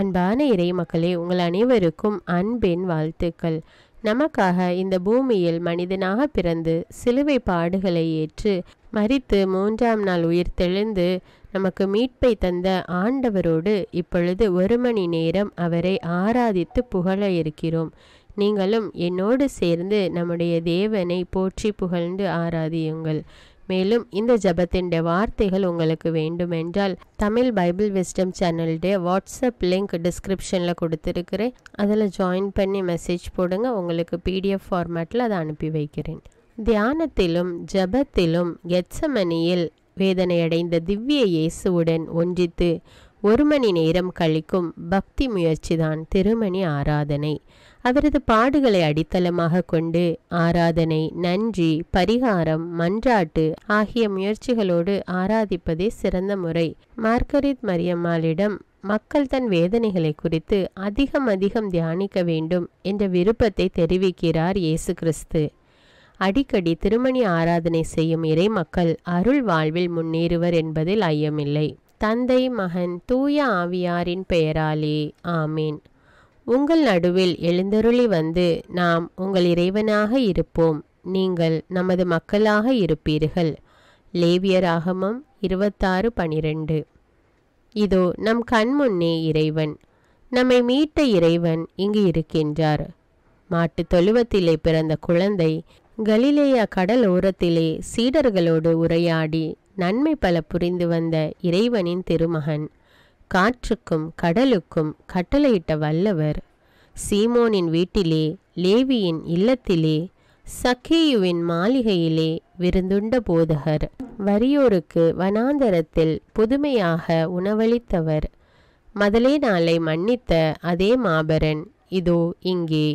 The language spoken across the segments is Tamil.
அன்பான இறை மக்களே உங்கள் அனைவருக்கும் அன்பின் வாழ்த்துக்கள் நமக்காக இந்த பூமியில் மனிதனாக பிறந்து சிலுவை பாடுகளை ஏற்று மறித்து மூன்றாம் நாள் உயிர் தெளிந்து நமக்கு மீட்பை தந்த ஆண்டவரோடு இப்பொழுது ஒரு மணி நேரம் அவரை ஆராதித்து புகழ இருக்கிறோம் நீங்களும் என்னோடு சேர்ந்து நம்முடைய தேவனை போற்றி புகழ்ந்து ஆராதியுங்கள் மேலும் இந்த ஜபத்தின் வார்த்தைகள் உங்களுக்கு வேண்டுமென்றால் தமிழ் பைபிள் விஸ்டம் சேனலுடைய வாட்ஸ்அப் லிங்க் டிஸ்கிரிப்ஷனில் கொடுத்துருக்கிறேன் அதில் ஜாயின் பண்ணி மெசேஜ் போடுங்க உங்களுக்கு பிடிஎஃப் ஃபார்மேட்டில் அதை அனுப்பி வைக்கிறேன் தியானத்திலும் ஜபத்திலும் எச்சமணியில் வேதனையடைந்த திவ்ய இயேசுவுடன் ஒன்றித்து ஒரு மணி நேரம் கழிக்கும் பக்தி முயற்சிதான் திருமணி ஆராதனை அவரது பாடுகளை அடித்தளமாக கொண்டு ஆராதனை நன்றி பரிகாரம் மன்றாட்டு ஆகிய முயற்சிகளோடு ஆராதிப்பதே சிறந்த முறை மார்கரித் மரியம்மாளிடம் மக்கள் தன் வேதனைகளை குறித்து அதிகம் அதிகம் தியானிக்க வேண்டும் என்ற விருப்பத்தை தெரிவிக்கிறார் இயேசு கிறிஸ்து அடிக்கடி திருமணி ஆராதனை செய்யும் இறை மக்கள் அருள் வாழ்வில் முன்னேறுவர் என்பதில் ஐயமில்லை தந்தை மகன் தூய ஆவியாரின் பெயராலே ஆமீன் உங்கள் நடுவில் எழுந்தருளி வந்து நாம் உங்கள் இறைவனாக இருப்போம் நீங்கள் நமது மக்களாக இருப்பீர்கள் லேவியராகமம் இருபத்தாறு பனிரெண்டு இதோ நம் கண் முன்னே இறைவன் நம்மை மீட்ட இறைவன் இங்கு இருக்கின்றார் மாட்டு தொழுவத்திலே பிறந்த குழந்தை கலிலேயா கடல் ஓரத்திலே சீடர்களோடு உரையாடி நன்மை பல புரிந்து வந்த இறைவனின் திருமகன் காற்றுக்கும் கடலுக்கும் கட்டளையிட்ட வல்லவர் சீமோனின் வீட்டிலே லேவியின் இல்லத்திலே சக்கேயுவின் மாளிகையிலே விருந்துண்ட போதகர் வறியோருக்கு வனாந்தரத்தில் புதுமையாக உணவளித்தவர் மதலே நாளை மன்னித்த அதே மாபரன் இதோ இங்கே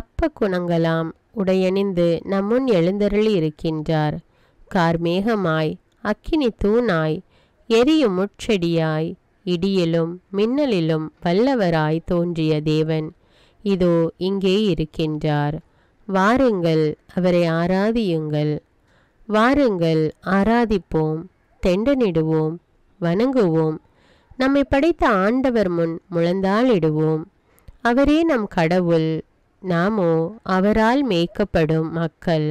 அப்ப குணங்களாம் உடையணிந்து நம்முன் எழுந்தருளி இருக்கின்றார் கார்மேகமாய் அக்கினி தூணாய் எரியும் முட்செடியாய் இடியிலும் மின்னலிலும் வல்லவராய் தோன்றிய தேவன் இதோ இங்கே இருக்கின்றார் வாருங்கள் அவரை ஆராதியுங்கள் வாருங்கள் ஆராதிப்போம் தெண்டனிடுவோம் வணங்குவோம் நம்மை படைத்த ஆண்டவர் முன் முழந்தாளிடுவோம் அவரே நம் கடவுள் நாமோ அவரால் மேய்க்கப்படும் மக்கள்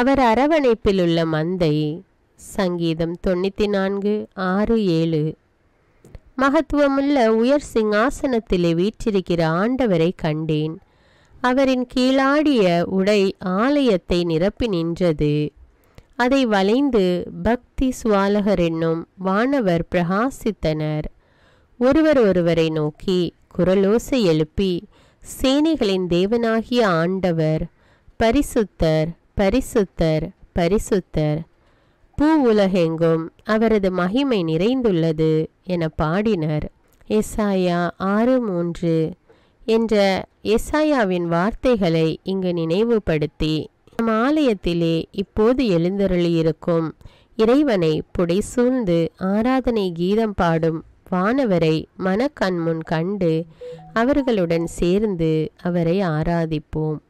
அவர் அரவணைப்பில் உள்ள மந்தை சங்கீதம் தொண்ணூற்றி நான்கு ஆறு ஏழு மகத்துவமுள்ள உயர் சிங்காசனத்திலே வீற்றிருக்கிற ஆண்டவரை கண்டேன் அவரின் கீழாடிய உடை ஆலயத்தை நிரப்பி நின்றது அதை வளைந்து பக்தி சுவாலகர் என்னும் வானவர் பிரகாசித்தனர் ஒருவர் ஒருவரை நோக்கி குரலோசை எழுப்பி சேனைகளின் தேவனாகிய ஆண்டவர் பரிசுத்தர் பரிசுத்தர் பரிசுத்தர் பூ உலகெங்கும் அவரது மகிமை நிறைந்துள்ளது என பாடினர் எஸ்ஆயா ஆறு மூன்று என்ற எஸ்ஆயாவின் வார்த்தைகளை இங்கு நினைவுபடுத்தி நம் ஆலயத்திலே இப்போது எழுந்தருளியிருக்கும் இறைவனை புடை சூழ்ந்து ஆராதனை கீதம் பாடும் வானவரை மனக்கண்முன் கண்டு அவர்களுடன் சேர்ந்து அவரை ஆராதிப்போம்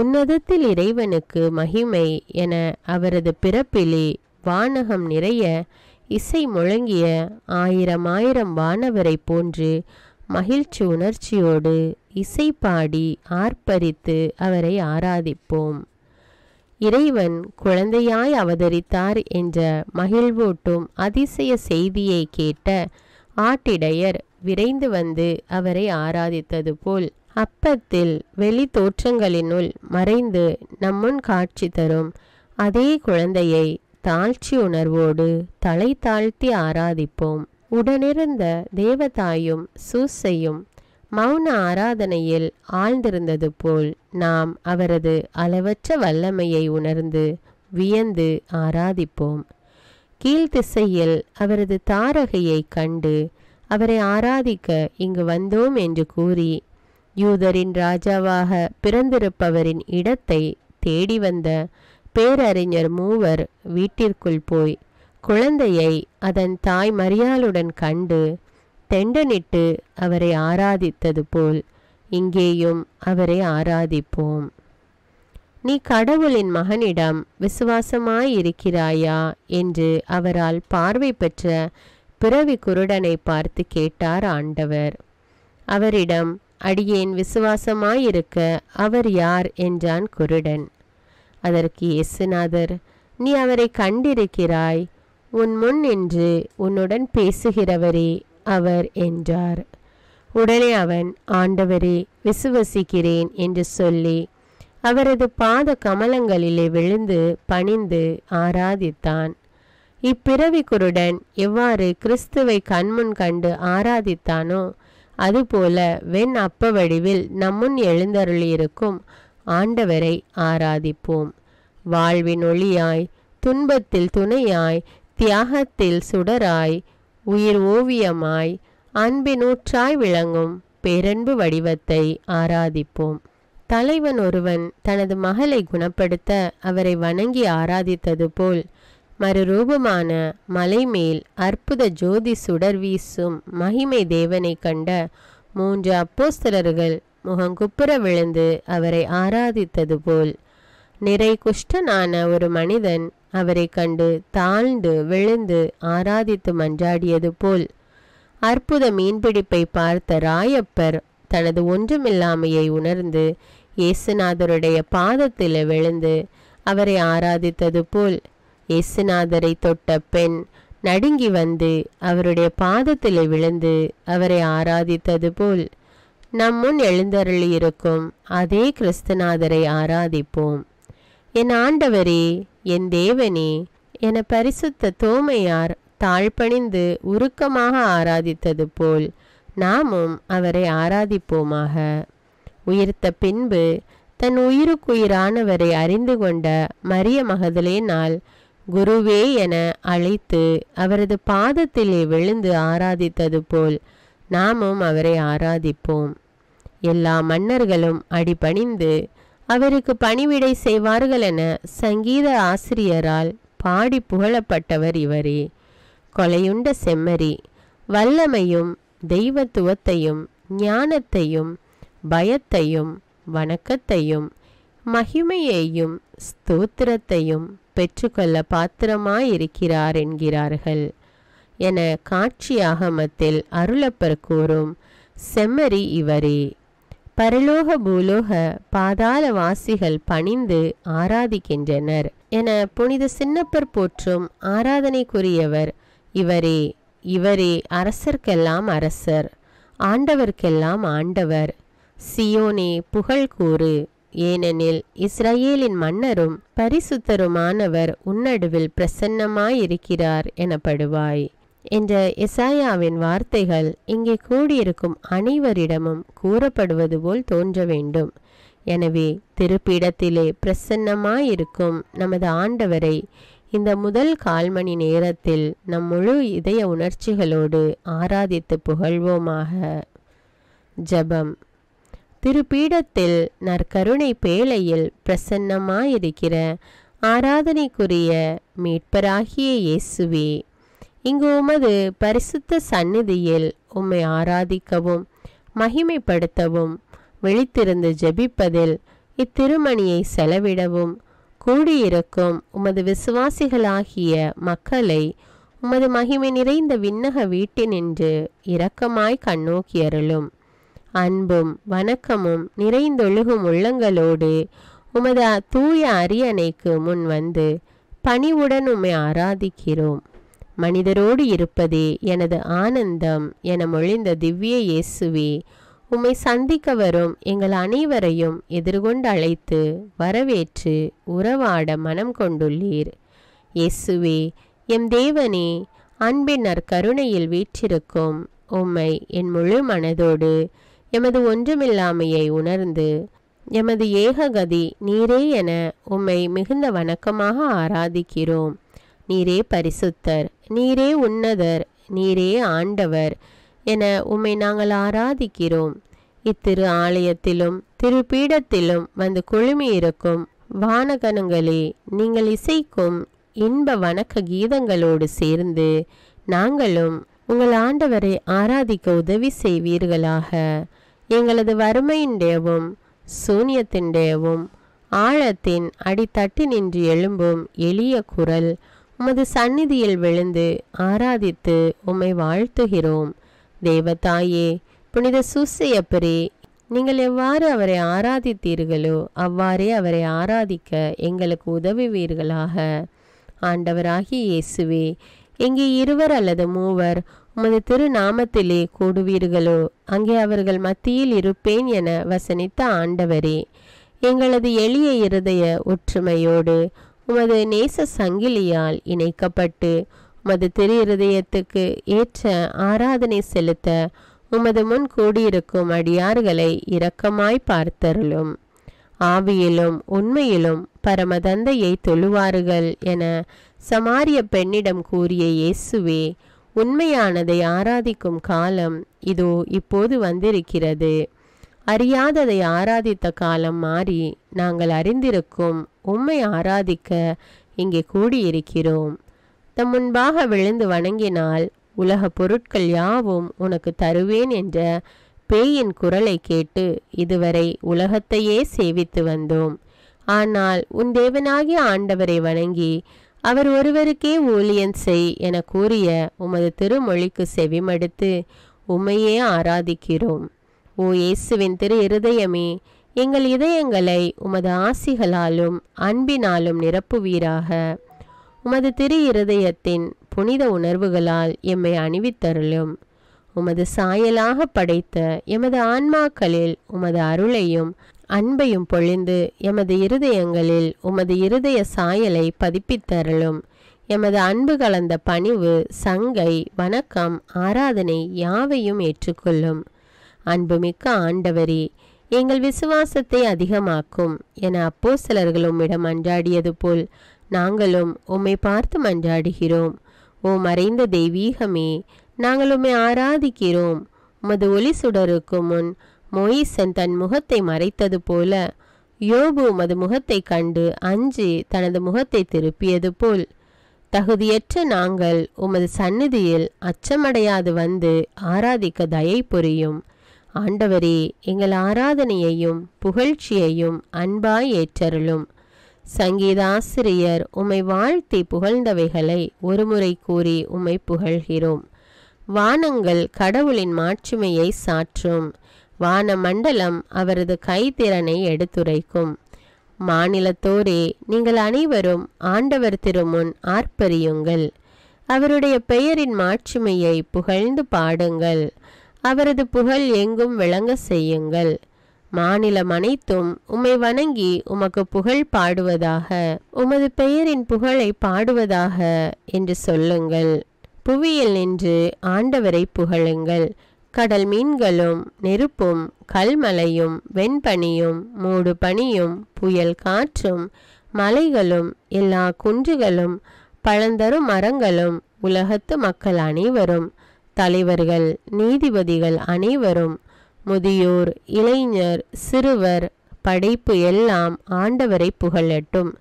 உன்னதத்தில் இறைவனுக்கு மகிமை என அவரது பிறப்பிலே வானகம் நிறைய இசை முழங்கிய ஆயிரம் ஆயிரம் வானவரை போன்று மகிழ்ச்சி உணர்ச்சியோடு இசை பாடி ஆர்ப்பரித்து அவரை ஆராதிப்போம் இறைவன் குழந்தையாய் அவதரித்தார் என்ற மகிழ்வூட்டும் அதிசய செய்தியை கேட்ட ஆட்டிடையர் விரைந்து வந்து அவரை ஆராதித்தது போல் அப்பத்தில் வெளி தோற்றங்களினுள் மறைந்து நம்முன் காட்சி தரும் அதே குழந்தையை தாழ்ச்சி உணர்வோடு தலை தாழ்த்தி ஆராதிப்போம் உடனிருந்த தேவதாயும் சூசையும் மௌன ஆராதனையில் ஆழ்ந்திருந்தது போல் நாம் அவரது அளவற்ற வல்லமையை உணர்ந்து வியந்து ஆராதிப்போம் கீழ்த்திசையில் அவரது தாரகையை கண்டு அவரை ஆராதிக்க இங்கு வந்தோம் என்று கூறி யூதரின் ராஜாவாக பிறந்திருப்பவரின் இடத்தை தேடி வந்த பேரறிஞர் மூவர் வீட்டிற்குள் போய் குழந்தையை அதன் தாய் மரியாளுடன் கண்டு தெண்டனிட்டு அவரை ஆராதித்தது போல் இங்கேயும் அவரை ஆராதிப்போம் நீ கடவுளின் மகனிடம் விசுவாசமாயிருக்கிறாயா என்று அவரால் பார்வை பெற்ற பிறவி குருடனை பார்த்து கேட்டார் ஆண்டவர் அவரிடம் அடியேன் விசுவாசமாயிருக்க அவர் யார் என்றான் குருடன் அதற்கு இயேசுநாதர் நீ அவரை கண்டிருக்கிறாய் உன் முன் நின்று உன்னுடன் பேசுகிறவரே அவர் என்றார் உடனே அவன் ஆண்டவரே விசுவசிக்கிறேன் என்று சொல்லி அவரது பாத கமலங்களிலே விழுந்து பணிந்து ஆராதித்தான் இப்பிறவி குருடன் எவ்வாறு கிறிஸ்துவை கண்முன் கண்டு ஆராதித்தானோ அதுபோல வெண் அப்ப வடிவில் நம்முன் எழுந்தருளியிருக்கும் ஆண்டவரை ஆராதிப்போம் வாழ்வின் ஒளியாய் துன்பத்தில் துணையாய் தியாகத்தில் சுடராய் உயிர் ஓவியமாய் அன்பினூற்றாய் விளங்கும் பேரன்பு வடிவத்தை ஆராதிப்போம் தலைவன் ஒருவன் தனது மகளை குணப்படுத்த அவரை வணங்கி ஆராதித்தது போல் மறுரூபமான மலைமேல் அற்புத ஜோதி சுடர் வீசும் மகிமை தேவனை கண்ட மூன்று அப்போஸ்தலர்கள் முகங்குப்புற விழுந்து அவரை ஆராதித்தது போல் நிறை குஷ்டனான ஒரு மனிதன் அவரை கண்டு தாழ்ந்து விழுந்து ஆராதித்து மன்றாடியது போல் அற்புத மீன்பிடிப்பை பார்த்த ராயப்பர் தனது ஒன்றுமில்லாமையை உணர்ந்து இயேசுநாதருடைய பாதத்தில் விழுந்து அவரை ஆராதித்தது போல் இயேசுநாதரை தொட்ட பெண் நடுங்கி வந்து அவருடைய பாதத்தில் விழுந்து அவரை ஆராதித்தது போல் நம் முன் இருக்கும் அதே கிறிஸ்துநாதரை ஆராதிப்போம் என் ஆண்டவரே என் தேவனே என பரிசுத்த தோமையார் தாழ்பணிந்து உருக்கமாக ஆராதித்தது போல் நாமும் அவரை ஆராதிப்போமாக உயிர்த்த பின்பு தன் உயிருக்குயிரானவரை அறிந்து கொண்ட மரிய மகதலேனால் குருவே என அழைத்து அவரது பாதத்திலே விழுந்து ஆராதித்தது போல் நாமும் அவரை ஆராதிப்போம் எல்லா மன்னர்களும் அடிபணிந்து அவருக்கு பணிவிடை செய்வார்கள் என சங்கீத ஆசிரியரால் பாடி புகழப்பட்டவர் இவரே கொலையுண்ட செம்மறி வல்லமையும் தெய்வத்துவத்தையும் ஞானத்தையும் பயத்தையும் வணக்கத்தையும் மகிமையையும் ஸ்தோத்திரத்தையும் பெற்றுக்கொள்ள பாத்திரமாயிருக்கிறார் என்கிறார்கள் என காட்சியாகமத்தில் அருளப்பர் கூறும் செம்மறி இவரே பரலோக பூலோக பாதாள வாசிகள் பணிந்து ஆராதிக்கின்றனர் என புனித சின்னப்பர் போற்றும் ஆராதனைக்குரியவர் இவரே இவரே அரசர்க்கெல்லாம் அரசர் ஆண்டவர்க்கெல்லாம் ஆண்டவர் சியோனே புகழ் கூறு ஏனெனில் இஸ்ரேலின் மன்னரும் பரிசுத்தருமானவர் உன்னடுவில் பிரசன்னமாயிருக்கிறார் எனப்படுவாய் என்ற எசாயாவின் வார்த்தைகள் இங்கே கூடியிருக்கும் அனைவரிடமும் கூறப்படுவது போல் தோன்ற வேண்டும் எனவே திருப்பிடத்திலே பிரசன்னமாயிருக்கும் நமது ஆண்டவரை இந்த முதல் கால் மணி நேரத்தில் நம் முழு இதய உணர்ச்சிகளோடு ஆராதித்து புகழ்வோமாக ஜபம் திருப்பீடத்தில் நற்கருணை பேழையில் பிரசன்னமாயிருக்கிற ஆராதனைக்குரிய மீட்பராகிய இயேசுவே இங்கு உமது பரிசுத்த சந்நிதியில் உம்மை ஆராதிக்கவும் மகிமைப்படுத்தவும் விழித்திருந்து ஜெபிப்பதில் இத்திருமணியை செலவிடவும் கூடியிருக்கும் உமது விசுவாசிகளாகிய மக்களை உமது மகிமை நிறைந்த விண்ணக வீட்டினின்று இரக்கமாய் கண்ணோக்கியருளும் அன்பும் வணக்கமும் நிறைந்தொழுகும் உள்ளங்களோடு உமது தூய அரியணைக்கு முன் வந்து பணிவுடன் உம்மை ஆராதிக்கிறோம் மனிதரோடு இருப்பதே எனது ஆனந்தம் என மொழிந்த திவ்ய இயேசுவே உம்மை சந்திக்க வரும் எங்கள் அனைவரையும் எதிர்கொண்டு அழைத்து வரவேற்று உறவாட மனம் கொண்டுள்ளீர் இயேசுவே எம் தேவனே அன்பின் கருணையில் வீற்றிருக்கும் உம்மை என் முழு மனதோடு எமது ஒன்றுமில்லாமையை உணர்ந்து எமது ஏககதி நீரே என உம்மை மிகுந்த வணக்கமாக ஆராதிக்கிறோம் நீரே பரிசுத்தர் நீரே உன்னதர் நீரே ஆண்டவர் என உம்மை நாங்கள் ஆராதிக்கிறோம் இத்திரு ஆலயத்திலும் திருப்பீடத்திலும் வந்து குழுமியிருக்கும் வானகனங்களே நீங்கள் இசைக்கும் இன்ப வணக்க கீதங்களோடு சேர்ந்து நாங்களும் உங்கள் ஆண்டவரை ஆராதிக்க உதவி செய்வீர்களாக எங்களது வறுமையின்டேவும் சூன்யத்தின்டேவும் ஆழத்தின் தட்டி நின்று எழும்பும் எளிய குரல் உமது சந்நிதியில் விழுந்து ஆராதித்து உம்மை வாழ்த்துகிறோம் தேவதாயே புனித சூசையப்பரே நீங்கள் எவ்வாறு அவரை ஆராதித்தீர்களோ அவ்வாறே அவரை ஆராதிக்க எங்களுக்கு உதவுவீர்களாக ஆண்டவராகி இயேசுவே இங்கே இருவர் அல்லது மூவர் உமது திருநாமத்திலே கூடுவீர்களோ அங்கே அவர்கள் மத்தியில் இருப்பேன் என வசனித்த ஆண்டவரே எங்களது எளிய இருதய ஒற்றுமையோடு உமது நேச சங்கிலியால் இணைக்கப்பட்டு உமது திரு இருதயத்துக்கு ஏற்ற ஆராதனை செலுத்த உமது முன் கூடியிருக்கும் அடியார்களை இரக்கமாய் பார்த்தருளும் ஆவியிலும் உண்மையிலும் பரமதந்தையை தொழுவார்கள் என சமாரிய பெண்ணிடம் கூறிய இயேசுவே உண்மையானதை ஆராதிக்கும் காலம் இதோ இப்போது வந்திருக்கிறது அறியாததை ஆராதித்த காலம் மாறி நாங்கள் அறிந்திருக்கும் உண்மை ஆராதிக்க இங்கே கூடியிருக்கிறோம் தம் முன்பாக விழுந்து வணங்கினால் உலக பொருட்கள் யாவும் உனக்கு தருவேன் என்ற பேயின் குரலை கேட்டு இதுவரை உலகத்தையே சேவித்து வந்தோம் ஆனால் உன் தேவனாகிய ஆண்டவரை வணங்கி அவர் ஒருவருக்கே ஊழியன் செய் என கூறிய உமது திருமொழிக்கு செவிமடுத்து உம்மையே ஆராதிக்கிறோம் ஓ இயேசுவின் திரு இருதயமே எங்கள் இதயங்களை உமது ஆசிகளாலும் அன்பினாலும் நிரப்புவீராக உமது திரு இருதயத்தின் புனித உணர்வுகளால் எம்மை அணிவித்தருளும் உமது சாயலாக படைத்த எமது ஆன்மாக்களில் உமது அருளையும் அன்பையும் பொழிந்து எமது இருதயங்களில் உமது இருதய சாயலை பதிப்பித்தரலும் எமது அன்பு கலந்த பணிவு சங்கை வணக்கம் ஆராதனை யாவையும் ஏற்றுக்கொள்ளும் அன்புமிக்க ஆண்டவரி எங்கள் விசுவாசத்தை அதிகமாக்கும் என அப்போ சிலர்கள் உம்மிடம் அன்றாடியது போல் நாங்களும் உம்மை பார்த்து மன்றாடுகிறோம் ஓ மறைந்த தெய்வீகமே நாங்கள் உம்மை ஆராதிக்கிறோம் உமது ஒளி சுடருக்கு முன் மொயிசன் தன் முகத்தை மறைத்தது போல யோபு மது முகத்தை கண்டு அஞ்சி தனது முகத்தை திருப்பியது போல் தகுதியற்ற நாங்கள் உமது சந்நிதியில் அச்சமடையாது வந்து ஆராதிக்க தயை புரியும் ஆண்டவரே எங்கள் ஆராதனையையும் புகழ்ச்சியையும் அன்பாய் ஏற்றருளும் சங்கீதாசிரியர் உம்மை வாழ்த்தி புகழ்ந்தவைகளை ஒருமுறை கூறி உம்மை புகழ்கிறோம் வானங்கள் கடவுளின் மாட்சிமையை சாற்றும் வானமண்டலம் அவரது கைத்திறனை எடுத்துரைக்கும் மாநிலத்தோரே நீங்கள் அனைவரும் ஆண்டவர் திருமுன் ஆர்ப்பரியுங்கள் அவருடைய பெயரின் மாட்சிமையை புகழ்ந்து பாடுங்கள் அவரது புகழ் எங்கும் விளங்க செய்யுங்கள் மாநிலம் அனைத்தும் உம்மை வணங்கி உமக்கு புகழ் பாடுவதாக உமது பெயரின் புகழை பாடுவதாக என்று சொல்லுங்கள் புவியில் நின்று ஆண்டவரை புகழுங்கள் கடல் மீன்களும் நெருப்பும் கல்மலையும் வெண்பனியும் மூடு பனியும் புயல் காற்றும் மலைகளும் எல்லா குன்றுகளும் பழந்தரும் மரங்களும் உலகத்து மக்கள் அனைவரும் தலைவர்கள் நீதிபதிகள் அனைவரும் முதியோர் இளைஞர் சிறுவர் படைப்பு எல்லாம் ஆண்டவரை புகழட்டும்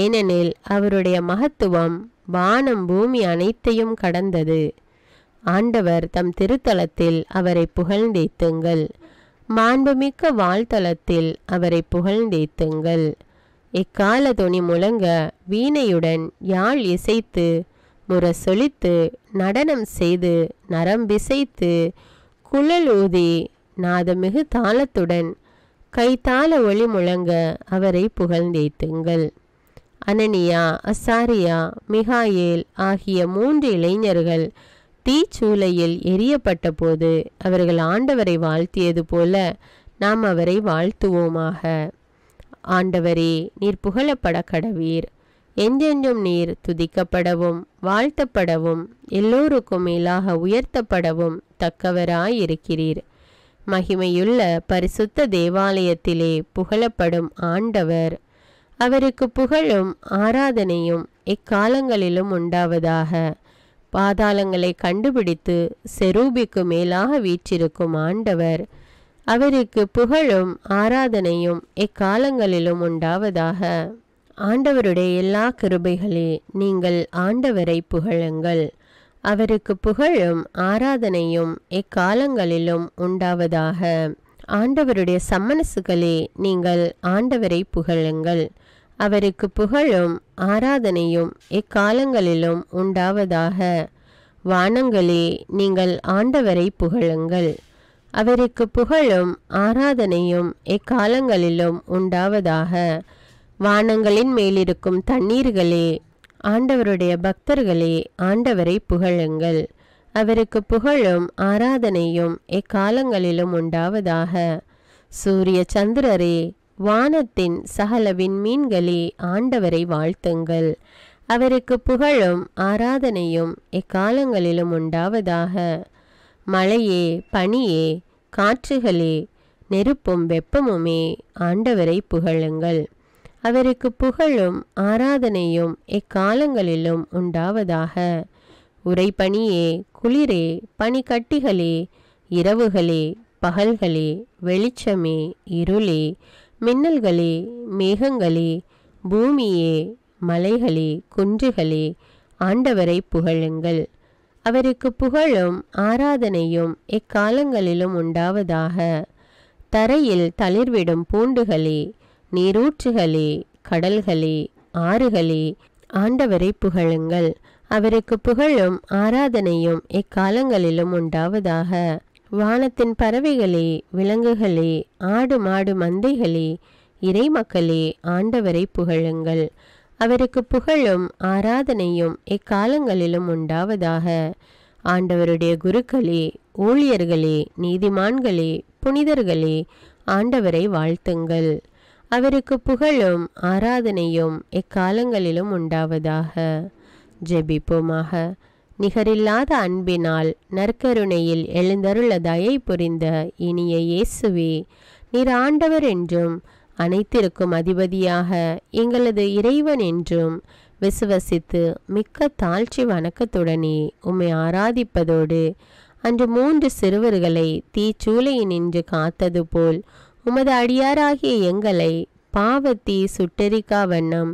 ஏனெனில் அவருடைய மகத்துவம் வானம் பூமி அனைத்தையும் கடந்தது ஆண்டவர் தம் திருத்தலத்தில் அவரை புகழ்ந்தேத்துங்கள் மாண்புமிக்க வாழ்த்தலத்தில் அவரை புகழ்ந்தேத்துங்கள் இக்கால துணி முழங்க வீணையுடன் யாழ் இசைத்து சொலித்து நடனம் செய்து நரம் பிசைத்து குழல் ஊதி நாதமிகு தாளத்துடன் கைத்தாள ஒளி முழங்க அவரை புகழ்ந்தேத்துங்கள் அனனியா அசாரியா மிகாயேல் ஆகிய மூன்று இளைஞர்கள் தீச்சூளையில் எரியப்பட்டபோது அவர்கள் ஆண்டவரை வாழ்த்தியது போல நாம் அவரை வாழ்த்துவோமாக ஆண்டவரே நீர் புகழப்பட கடவீர் எந்தென்றும் நீர் துதிக்கப்படவும் வாழ்த்தப்படவும் எல்லோருக்கும் மேலாக உயர்த்தப்படவும் தக்கவராயிருக்கிறீர் மகிமையுள்ள பரிசுத்த தேவாலயத்திலே புகழப்படும் ஆண்டவர் அவருக்கு புகழும் ஆராதனையும் இக்காலங்களிலும் உண்டாவதாக பாதாளங்களை கண்டுபிடித்து செரூபிக்கு மேலாக வீற்றிருக்கும் ஆண்டவர் அவருக்கு புகழும் ஆராதனையும் எக்காலங்களிலும் உண்டாவதாக ஆண்டவருடைய எல்லா கிருபைகளே நீங்கள் ஆண்டவரை புகழுங்கள் அவருக்கு புகழும் ஆராதனையும் எக்காலங்களிலும் உண்டாவதாக ஆண்டவருடைய சம்மனசுகளே நீங்கள் ஆண்டவரை புகழுங்கள் அவருக்கு புகழும் ஆராதனையும் எக்காலங்களிலும் உண்டாவதாக வானங்களே நீங்கள் ஆண்டவரை புகழுங்கள் அவருக்கு புகழும் ஆராதனையும் எக்காலங்களிலும் உண்டாவதாக வானங்களின் மேலிருக்கும் தண்ணீர்களே ஆண்டவருடைய பக்தர்களே ஆண்டவரை புகழுங்கள் அவருக்கு புகழும் ஆராதனையும் எக்காலங்களிலும் உண்டாவதாக சூரிய சந்திரரே வானத்தின் சகல விண்மீன்களே ஆண்டவரை வாழ்த்துங்கள் அவருக்கு புகழும் ஆராதனையும் எக்காலங்களிலும் உண்டாவதாக மழையே பனியே காற்றுகளே நெருப்பும் வெப்பமுமே ஆண்டவரை புகழுங்கள் அவருக்கு புகழும் ஆராதனையும் எக்காலங்களிலும் உண்டாவதாக உரைப்பனியே குளிரே பனிக்கட்டிகளே இரவுகளே பகல்களே வெளிச்சமே இருளே மின்னல்களே மேகங்களே பூமியே மலைகளே குன்றுகளே ஆண்டவரை புகழுங்கள் அவருக்கு புகழும் ஆராதனையும் எக்காலங்களிலும் உண்டாவதாக தரையில் தளிர்விடும் பூண்டுகளே நீரூற்றுகளே கடல்களே ஆறுகளே ஆண்டவரை புகழுங்கள் அவருக்கு புகழும் ஆராதனையும் எக்காலங்களிலும் உண்டாவதாக வானத்தின் பறவைகளே விலங்குகளே ஆடு மாடு மந்தைகளே இறை மக்களே ஆண்டவரை புகழுங்கள் அவருக்கு புகழும் ஆராதனையும் எக்காலங்களிலும் உண்டாவதாக ஆண்டவருடைய குருக்களே ஊழியர்களே நீதிமான்களே புனிதர்களே ஆண்டவரை வாழ்த்துங்கள் அவருக்கு புகழும் ஆராதனையும் எக்காலங்களிலும் உண்டாவதாக ஜெபிப்போமாக நிகரில்லாத அன்பினால் நற்கருணையில் எழுந்தருள தயை புரிந்த இனிய இயேசுவே நீர் ஆண்டவர் என்றும் அனைத்திற்கும் அதிபதியாக எங்களது இறைவன் என்றும் விசுவசித்து மிக்க தாழ்ச்சி வணக்கத்துடனே உம்மை ஆராதிப்பதோடு அன்று மூன்று சிறுவர்களை தீச்சூளையில் நின்று காத்தது போல் உமது அடியாராகிய எங்களை பாவத்தி சுட்டெரிக்கா வண்ணம்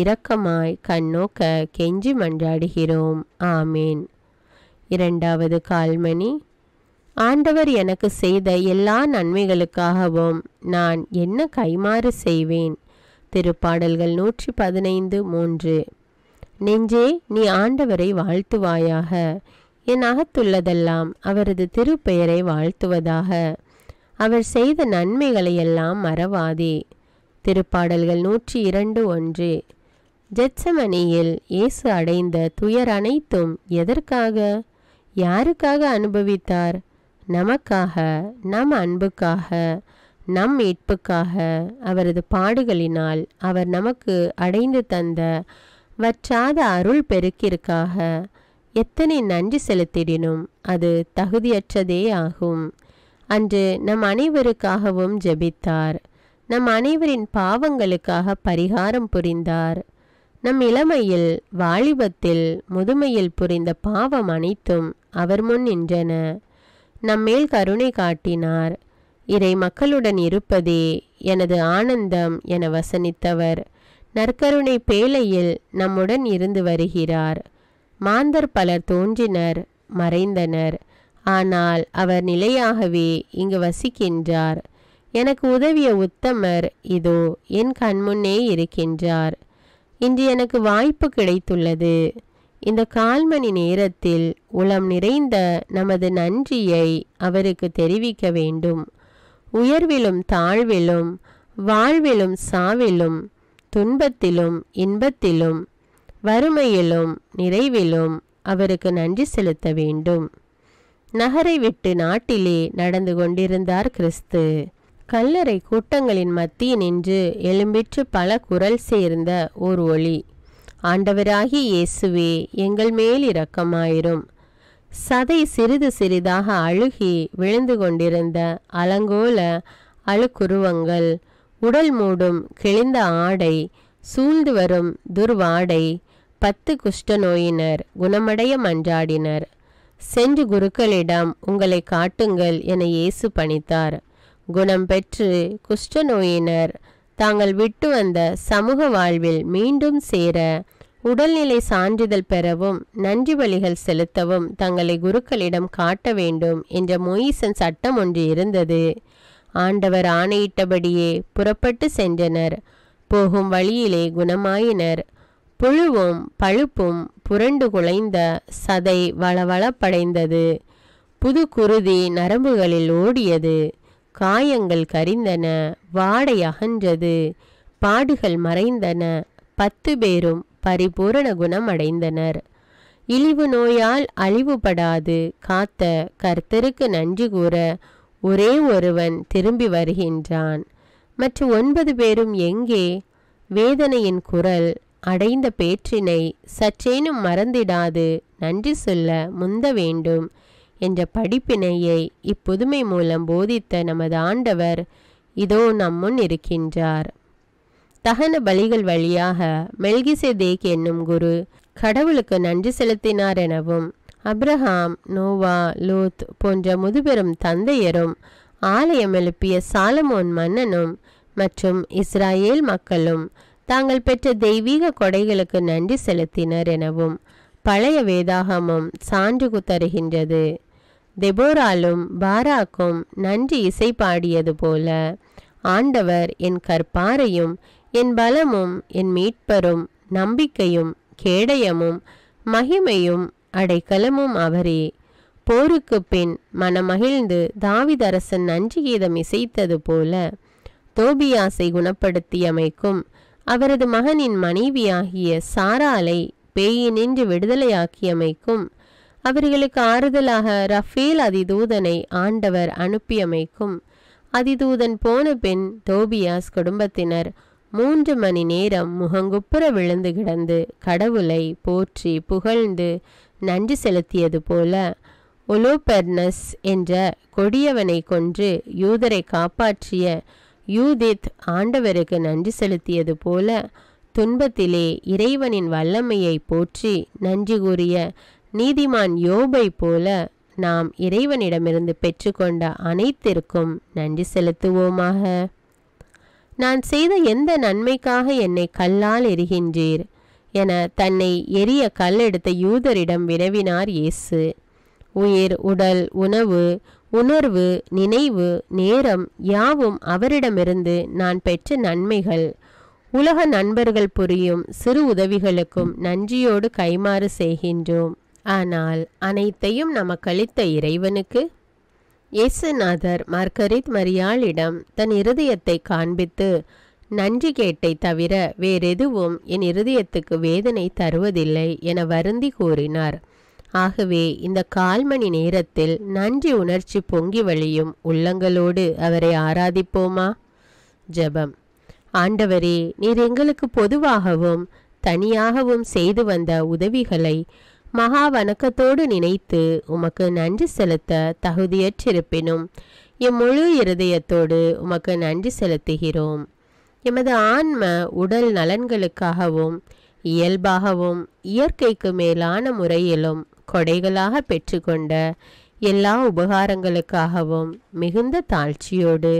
இரக்கமாய் கண்ணோக்க கெஞ்சி மன்றாடுகிறோம் ஆமேன் இரண்டாவது கால்மணி ஆண்டவர் எனக்கு செய்த எல்லா நன்மைகளுக்காகவும் நான் என்ன கைமாறு செய்வேன் திருப்பாடல்கள் நூற்றி பதினைந்து மூன்று நெஞ்சே நீ ஆண்டவரை வாழ்த்துவாயாக என் அகத்துள்ளதெல்லாம் அவரது திருப்பெயரை வாழ்த்துவதாக அவர் செய்த நன்மைகளையெல்லாம் மறவாதே திருப்பாடல்கள் நூற்றி இரண்டு ஒன்று ஜெட்சமணியில் இயேசு அடைந்த துயர் அனைத்தும் எதற்காக யாருக்காக அனுபவித்தார் நமக்காக நம் அன்புக்காக நம் மீட்புக்காக அவரது பாடுகளினால் அவர் நமக்கு அடைந்து தந்த வற்றாத அருள் பெருக்கிற்காக எத்தனை நன்றி செலுத்திடினும் அது தகுதியற்றதே ஆகும் அன்று நம் அனைவருக்காகவும் ஜெபித்தார் நம் அனைவரின் பாவங்களுக்காக பரிகாரம் புரிந்தார் நம் இளமையில் வாலிபத்தில் முதுமையில் புரிந்த பாவம் அனைத்தும் அவர் முன் நின்றன நம்மேல் கருணை காட்டினார் இறை மக்களுடன் இருப்பதே எனது ஆனந்தம் என வசனித்தவர் நற்கருணை பேழையில் நம்முடன் இருந்து வருகிறார் மாந்தர் பலர் தோன்றினர் மறைந்தனர் ஆனால் அவர் நிலையாகவே இங்கு வசிக்கின்றார் எனக்கு உதவிய உத்தமர் இதோ என் கண்முன்னே இருக்கின்றார் இன்று எனக்கு வாய்ப்பு கிடைத்துள்ளது இந்த கால் மணி நேரத்தில் உளம் நிறைந்த நமது நன்றியை அவருக்கு தெரிவிக்க வேண்டும் உயர்விலும் தாழ்விலும் வாழ்விலும் சாவிலும் துன்பத்திலும் இன்பத்திலும் வறுமையிலும் நிறைவிலும் அவருக்கு நன்றி செலுத்த வேண்டும் நகரை விட்டு நாட்டிலே நடந்து கொண்டிருந்தார் கிறிஸ்து கல்லறை கூட்டங்களின் மத்திய நின்று எலும்பிற்று பல குரல் சேர்ந்த ஒரு ஒளி ஆண்டவராகி இயேசுவே எங்கள் மேல் இரக்கமாயிரும் சதை சிறிது சிறிதாக அழுகி விழுந்து கொண்டிருந்த அலங்கோல அழுக்குருவங்கள் உடல் மூடும் கிழிந்த ஆடை சூழ்ந்து வரும் துர்வாடை பத்து குஷ்ட நோயினர் குணமடைய மன்றாடினர் சென்று குருக்களிடம் உங்களை காட்டுங்கள் என இயேசு பணித்தார் குணம் பெற்று குஷ்டநோயினர் தாங்கள் விட்டு வந்த சமூக வாழ்வில் மீண்டும் சேர உடல்நிலை சான்றிதழ் பெறவும் நன்றி வழிகள் செலுத்தவும் தங்களை குருக்களிடம் காட்ட வேண்டும் என்ற மொயிசன் சட்டம் ஒன்று இருந்தது ஆண்டவர் ஆணையிட்டபடியே புறப்பட்டு சென்றனர் போகும் வழியிலே குணமாயினர் புழுவும் பழுப்பும் புரண்டு குலைந்த சதை வளவளப்படைந்தது புது குருதி நரம்புகளில் ஓடியது காயங்கள் கரிந்தன வாடை அகன்றது பாடுகள் மறைந்தன பத்து பேரும் பரிபூரண குணம் அடைந்தனர் இழிவு நோயால் அழிவுபடாது காத்த கர்த்தருக்கு நன்றி கூற ஒரே ஒருவன் திரும்பி வருகின்றான் மற்ற ஒன்பது பேரும் எங்கே வேதனையின் குரல் அடைந்த பேற்றினை சற்றேனும் மறந்திடாது நன்றி சொல்ல முந்த வேண்டும் என்ற படிப்பினையை இப்புதுமை மூலம் போதித்த நமது ஆண்டவர் இதோ நம்முன் இருக்கின்றார் தகன பலிகள் வழியாக மெல்கிசேதேக் என்னும் குரு கடவுளுக்கு நன்றி செலுத்தினார் எனவும் அப்ரஹாம் நோவா லூத் போன்ற முதுபெரும் தந்தையரும் ஆலயம் எழுப்பிய சாலமோன் மன்னனும் மற்றும் இஸ்ராயேல் மக்களும் தாங்கள் பெற்ற தெய்வீக கொடைகளுக்கு நன்றி செலுத்தினர் எனவும் பழைய வேதாகமும் சான்று தருகின்றது தெபோராலும் பாராக்கும் நன்றி இசை பாடியது போல ஆண்டவர் என் கற்பாரையும் என் பலமும் என் மீட்பரும் நம்பிக்கையும் கேடயமும் மகிமையும் அடைக்கலமும் அவரே போருக்கு பின் மனமகிழ்ந்து தாவிதரசன் நன்றி கீதம் இசைத்தது போல தோபியாசை குணப்படுத்தியமைக்கும் அவரது மகனின் மனைவியாகிய சாராலை பேயினின்று விடுதலையாக்கியமைக்கும் அவர்களுக்கு ஆறுதலாக ரஃபேல் அதிதூதனை ஆண்டவர் அனுப்பியமைக்கும் அதிதூதன் போன பின் தோபியாஸ் குடும்பத்தினர் மூன்று மணி நேரம் முகங்குப்புற விழுந்து கிடந்து கடவுளை போற்றி புகழ்ந்து நன்றி செலுத்தியது போல ஒலோபெர்னஸ் என்ற கொடியவனை கொன்று யூதரை காப்பாற்றிய யூதித் ஆண்டவருக்கு நன்றி செலுத்தியது போல துன்பத்திலே இறைவனின் வல்லமையை போற்றி நன்றி கூறிய நீதிமான் யோபை போல நாம் இறைவனிடமிருந்து பெற்றுக்கொண்ட அனைத்திற்கும் நன்றி செலுத்துவோமாக நான் செய்த எந்த நன்மைக்காக என்னை கல்லால் எரிகின்றீர் என தன்னை எரிய கல்லெடுத்த யூதரிடம் வினவினார் இயேசு உயிர் உடல் உணவு உணர்வு நினைவு நேரம் யாவும் அவரிடமிருந்து நான் பெற்ற நன்மைகள் உலக நண்பர்கள் புரியும் சிறு உதவிகளுக்கும் நன்றியோடு கைமாறு செய்கின்றோம் ஆனால் அனைத்தையும் நமக்களித்த இறைவனுக்கு இயேசுநாதர் மார்கரித் மரியாளிடம் தன் இருதயத்தை காண்பித்து நன்றி கேட்டை தவிர வேறெதுவும் என் இருதயத்துக்கு வேதனை தருவதில்லை என வருந்தி கூறினார் ஆகவே இந்த கால் மணி நேரத்தில் நன்றி உணர்ச்சி பொங்கி வழியும் உள்ளங்களோடு அவரை ஆராதிப்போமா ஜபம் ஆண்டவரே நீர் எங்களுக்கு பொதுவாகவும் தனியாகவும் செய்து வந்த உதவிகளை மகா வணக்கத்தோடு நினைத்து உமக்கு நன்றி செலுத்த தகுதியற்றிருப்பினும் எம் முழு இருதயத்தோடு உமக்கு நன்றி செலுத்துகிறோம் எமது ஆன்ம உடல் நலன்களுக்காகவும் இயல்பாகவும் இயற்கைக்கு மேலான முறையிலும் கொடைகளாக பெற்றுக்கொண்ட எல்லா உபகாரங்களுக்காகவும் மிகுந்த தாழ்ச்சியோடு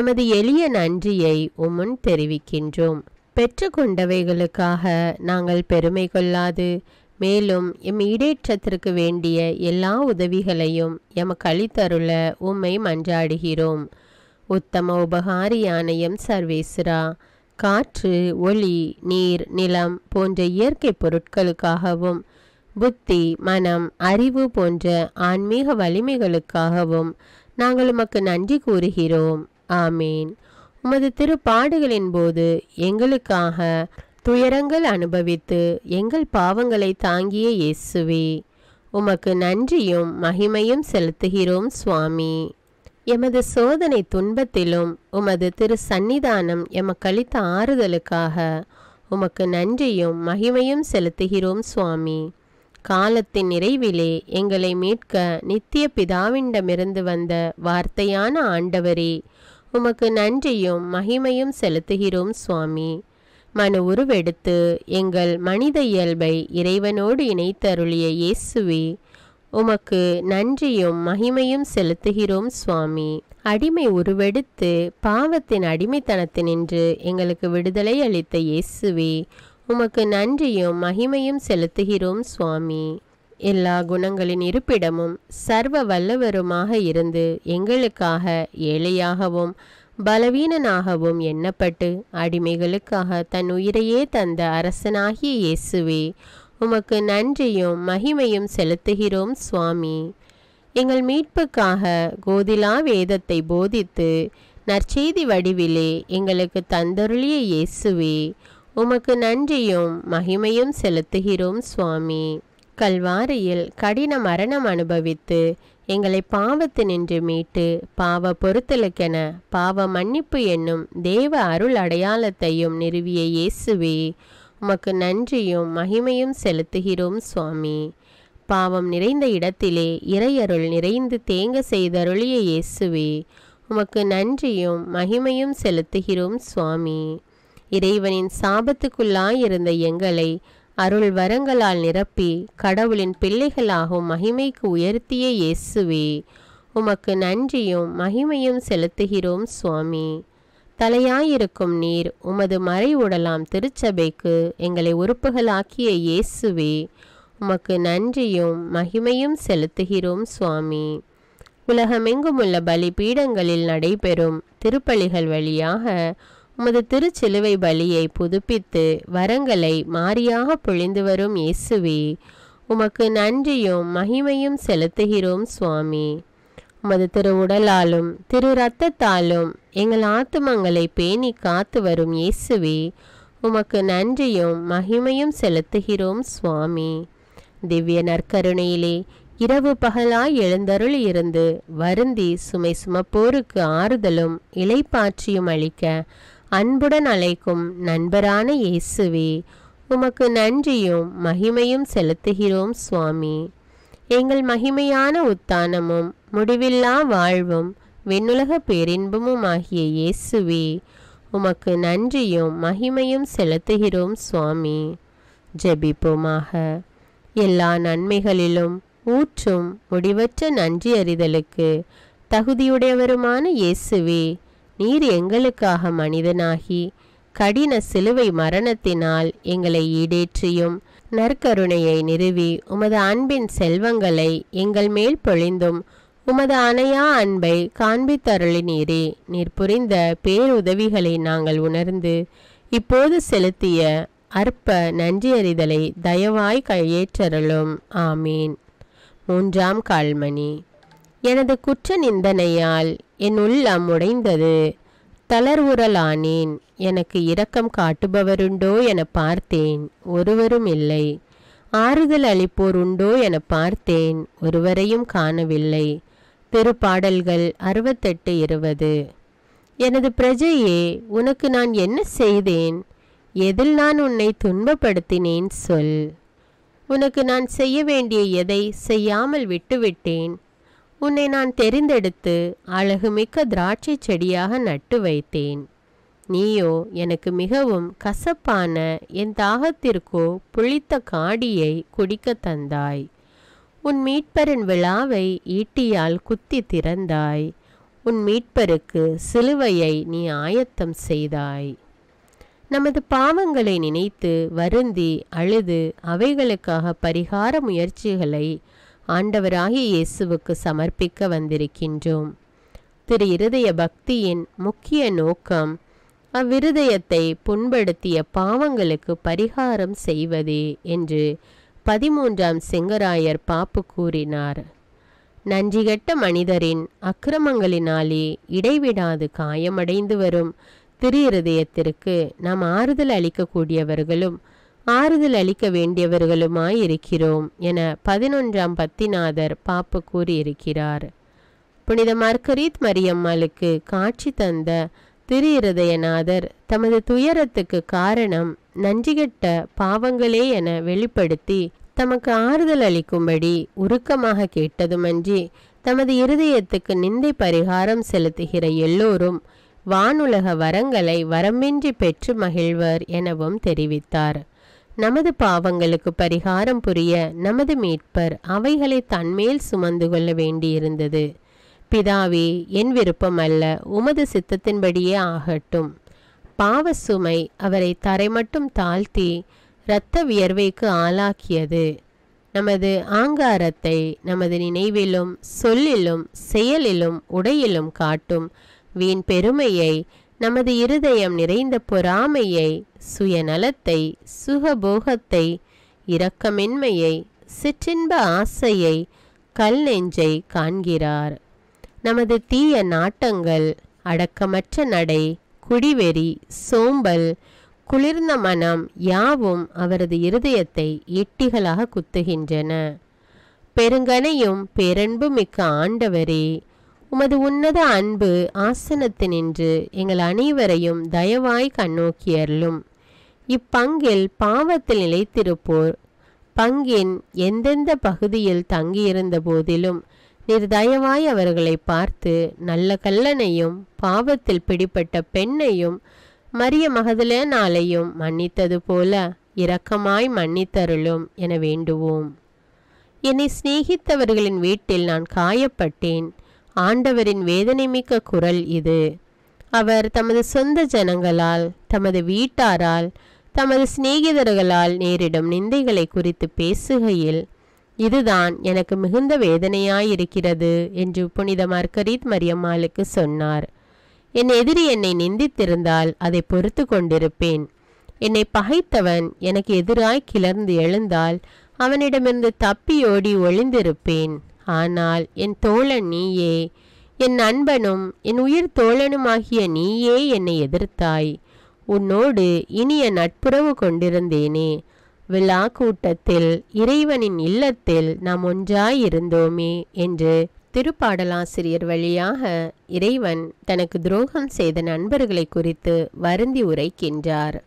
எமது எளிய நன்றியை உம்முன் தெரிவிக்கின்றோம் பெற்றுக்கொண்டவைகளுக்காக நாங்கள் பெருமை கொள்ளாது மேலும் எம் ஈடேற்றத்திற்கு வேண்டிய எல்லா உதவிகளையும் எமக்கு அளித்தருள உம்மை மன்றாடுகிறோம் உத்தம உபகாரியான எம் சர்வேஸ்வரா காற்று ஒளி நீர் நிலம் போன்ற இயற்கை பொருட்களுக்காகவும் புத்தி மனம் அறிவு போன்ற ஆன்மீக வலிமைகளுக்காகவும் நாங்கள் உமக்கு நன்றி கூறுகிறோம் ஆமீன் உமது திருப்பாடுகளின் போது எங்களுக்காக துயரங்கள் அனுபவித்து எங்கள் பாவங்களை தாங்கிய இயேசுவே உமக்கு நன்றியும் மகிமையும் செலுத்துகிறோம் சுவாமி எமது சோதனை துன்பத்திலும் உமது திரு சந்நிதானம் எமக்களித்த ஆறுதலுக்காக உமக்கு நன்றியும் மகிமையும் செலுத்துகிறோம் சுவாமி காலத்தின் நிறைவிலே எங்களை மீட்க நித்திய பிதாவிண்டமிருந்து வந்த வார்த்தையான ஆண்டவரே உமக்கு நன்றியும் மகிமையும் செலுத்துகிறோம் சுவாமி மன உருவெடுத்து எங்கள் மனித இயல்பை இறைவனோடு இணைத்தருளிய இயேசுவே உமக்கு நன்றியும் மகிமையும் செலுத்துகிறோம் சுவாமி அடிமை உருவெடுத்து பாவத்தின் அடிமைத்தனத்தினின்று எங்களுக்கு விடுதலை அளித்த இயேசுவே உமக்கு நன்றியும் மகிமையும் செலுத்துகிறோம் சுவாமி எல்லா குணங்களின் இருப்பிடமும் சர்வ வல்லவருமாக இருந்து எங்களுக்காக ஏழையாகவும் பலவீனனாகவும் எண்ணப்பட்டு அடிமைகளுக்காக தன் உயிரையே தந்த அரசனாகிய இயேசுவே உமக்கு நன்றியும் மகிமையும் செலுத்துகிறோம் சுவாமி எங்கள் மீட்புக்காக கோதிலா வேதத்தை போதித்து நற்செய்தி வடிவிலே எங்களுக்கு தந்தருளிய இயேசுவே உமக்கு நன்றியும் மகிமையும் செலுத்துகிறோம் சுவாமி கல்வாரியில் கடின மரணம் அனுபவித்து எங்களை பாவத்து நின்று மீட்டு பாவ பொறுத்தலுக்கென பாவ மன்னிப்பு என்னும் தேவ அருள் அடையாளத்தையும் நிறுவிய இயேசுவே உமக்கு நன்றியும் மகிமையும் செலுத்துகிறோம் சுவாமி பாவம் நிறைந்த இடத்திலே இறையருள் நிறைந்து தேங்க செய்தருளிய இயேசுவே உமக்கு நன்றியும் மகிமையும் செலுத்துகிறோம் சுவாமி இறைவனின் சாபத்துக்குள்ளாயிருந்த எங்களை அருள் வரங்களால் நிரப்பி கடவுளின் பிள்ளைகளாகும் மகிமைக்கு உயர்த்திய இயேசுவே உமக்கு நன்றியும் மகிமையும் செலுத்துகிறோம் சுவாமி தலையாயிருக்கும் நீர் உமது மறை உடலாம் திருச்சபைக்கு எங்களை உறுப்புகளாக்கிய இயேசுவே உமக்கு நன்றியும் மகிமையும் செலுத்துகிறோம் சுவாமி உலகமெங்கும் உள்ள பீடங்களில் நடைபெறும் திருப்பலிகள் வழியாக உமது திருச்சிலுவை பலியை புதுப்பித்து வரங்களை மாறியாக பொழிந்து வரும் இயேசுவே உமக்கு நன்றியும் மகிமையும் செலுத்துகிறோம் சுவாமி உமது திரு உடலாலும் திரு ரத்தத்தாலும் எங்கள் ஆத்துமங்களை பேணி காத்து வரும் இயேசுவே உமக்கு நன்றியும் மகிமையும் செலுத்துகிறோம் சுவாமி திவ்ய நற்கருணையிலே இரவு பகலாய் எழுந்தருள் இருந்து வருந்தி சுமை சுமப்போருக்கு ஆறுதலும் இலைப்பாற்றியும் அளிக்க அன்புடன் அழைக்கும் நண்பரான இயேசுவே உமக்கு நன்றியும் மகிமையும் செலுத்துகிறோம் சுவாமி எங்கள் மகிமையான உத்தானமும் முடிவில்லா வாழ்வும் விண்ணுலக பேரின்பமும் ஆகிய இயேசுவே உமக்கு நன்றியும் மகிமையும் செலுத்துகிறோம் சுவாமி ஜெபிப்போமாக எல்லா நன்மைகளிலும் ஊற்றும் முடிவற்ற நன்றி அறிதலுக்கு தகுதியுடையவருமான இயேசுவே நீர் எங்களுக்காக மனிதனாகி கடின சிலுவை மரணத்தினால் எங்களை ஈடேற்றியும் நற்கருணையை நிறுவி உமது அன்பின் செல்வங்களை எங்கள் மேல் பொழிந்தும் உமது அணையா அன்பை காண்பித்தருளி நீரே நீர் புரிந்த பேருதவிகளை நாங்கள் உணர்ந்து இப்போது செலுத்திய அற்ப நன்றியறிதலை தயவாய் கையேற்றருளும் ஆமீன் மூன்றாம் கால்மணி எனது குற்ற நிந்தனையால் என் உள்ளம் உடைந்தது தளர்வுரலானேன் எனக்கு இரக்கம் காட்டுபவருண்டோ என பார்த்தேன் ஒருவரும் இல்லை ஆறுதல் அளிப்போர் உண்டோ என பார்த்தேன் ஒருவரையும் காணவில்லை திருப்பாடல்கள் அறுபத்தெட்டு இருபது எனது பிரஜையே உனக்கு நான் என்ன செய்தேன் எதில் நான் உன்னை துன்பப்படுத்தினேன் சொல் உனக்கு நான் செய்ய வேண்டிய எதை செய்யாமல் விட்டுவிட்டேன் உன்னை நான் தெரிந்தெடுத்து அழகுமிக்க திராட்சை செடியாக நட்டு வைத்தேன் நீயோ எனக்கு மிகவும் கசப்பான என் தாகத்திற்கோ புளித்த காடியை குடிக்க தந்தாய் உன் மீட்பரின் விழாவை ஈட்டியால் குத்தி திறந்தாய் உன் மீட்பருக்கு சிலுவையை நீ ஆயத்தம் செய்தாய் நமது பாவங்களை நினைத்து வருந்தி அழுது அவைகளுக்காக பரிகார முயற்சிகளை ஆண்டவராகிய இயேசுவுக்கு சமர்ப்பிக்க வந்திருக்கின்றோம் திரு இருதய பக்தியின் முக்கிய நோக்கம் அவ்விருதயத்தை புண்படுத்திய பாவங்களுக்கு பரிகாரம் செய்வதே என்று பதிமூன்றாம் செங்கராயர் பாப்பு கூறினார் நன்றிகட்ட மனிதரின் அக்கிரமங்களினாலே இடைவிடாது காயமடைந்து வரும் திரு இருதயத்திற்கு நாம் ஆறுதல் அளிக்கக்கூடியவர்களும் ஆறுதல் அளிக்க வேண்டியவர்களுமாயிருக்கிறோம் என பதினொன்றாம் பத்திநாதர் பாப்பு கூறியிருக்கிறார் புனித மர்கரீத் மரியம்மாளுக்கு காட்சி தந்த திரு இருதயநாதர் தமது துயரத்துக்கு காரணம் நஞ்சிகட்ட பாவங்களே என வெளிப்படுத்தி தமக்கு ஆறுதல் அளிக்கும்படி உருக்கமாக கேட்டதுமன்றி தமது இருதயத்துக்கு நிந்தை பரிகாரம் செலுத்துகிற எல்லோரும் வானுலக வரங்களை வரமின்றி பெற்று மகிழ்வர் எனவும் தெரிவித்தார் நமது பாவங்களுக்கு பரிகாரம் புரிய நமது மீட்பர் அவைகளை தன்மேல் சுமந்து கொள்ள வேண்டியிருந்தது பிதாவே என் விருப்பம் அல்ல உமது சித்தத்தின்படியே ஆகட்டும் பாவ சுமை அவரை தரை மட்டும் தாழ்த்தி இரத்த வியர்வைக்கு ஆளாக்கியது நமது ஆங்காரத்தை நமது நினைவிலும் சொல்லிலும் செயலிலும் உடையிலும் காட்டும் வீண் பெருமையை நமது இருதயம் நிறைந்த பொறாமையை சுயநலத்தை சுகபோகத்தை இரக்கமின்மையை சிற்றின்ப ஆசையை கல் நெஞ்சை காண்கிறார் நமது தீய நாட்டங்கள் அடக்கமற்ற நடை குடிவெறி சோம்பல் குளிர்ந்த மனம் யாவும் அவரது இருதயத்தை எட்டிகளாக குத்துகின்றன பெருங்கனையும் பேரன்பு மிக்க ஆண்டவரே உமது உன்னத அன்பு ஆசனத்து நின்று எங்கள் அனைவரையும் தயவாய் கண்ணோக்கியருளும் இப்பங்கில் பாவத்தில் நிலைத்திருப்போர் பங்கின் எந்தெந்த பகுதியில் தங்கியிருந்த போதிலும் நீர் தயவாய் அவர்களை பார்த்து நல்ல கல்லனையும் பாவத்தில் பிடிப்பட்ட பெண்ணையும் மரிய மகதிலே நாளையும் மன்னித்தது போல இரக்கமாய் மன்னித்தருளும் என வேண்டுவோம் என்னை சிநேகித்தவர்களின் வீட்டில் நான் காயப்பட்டேன் ஆண்டவரின் வேதனை மிக்க குரல் இது அவர் தமது சொந்த ஜனங்களால் தமது வீட்டாரால் தமது சிநேகிதர்களால் நேரிடும் நிந்தைகளை குறித்து பேசுகையில் இதுதான் எனக்கு மிகுந்த வேதனையாயிருக்கிறது என்று புனித மார்கரீத் மரியம்மாளுக்கு சொன்னார் என் எதிரி என்னை நிந்தித்திருந்தால் அதை பொறுத்து கொண்டிருப்பேன் என்னை பகைத்தவன் எனக்கு எதிராய் கிளர்ந்து எழுந்தால் அவனிடமிருந்து தப்பியோடி ஒளிந்திருப்பேன் ஆனால் என் தோழன் நீயே என் நண்பனும் என் உயிர் தோழனுமாகிய நீயே என்னை எதிர்த்தாய் உன்னோடு இனிய நட்புறவு கொண்டிருந்தேனே விழா கூட்டத்தில் இறைவனின் இல்லத்தில் நாம் ஒன்றாயிருந்தோமே என்று திருப்பாடலாசிரியர் வழியாக இறைவன் தனக்கு துரோகம் செய்த நண்பர்களை குறித்து வருந்தி உரைக்கின்றார்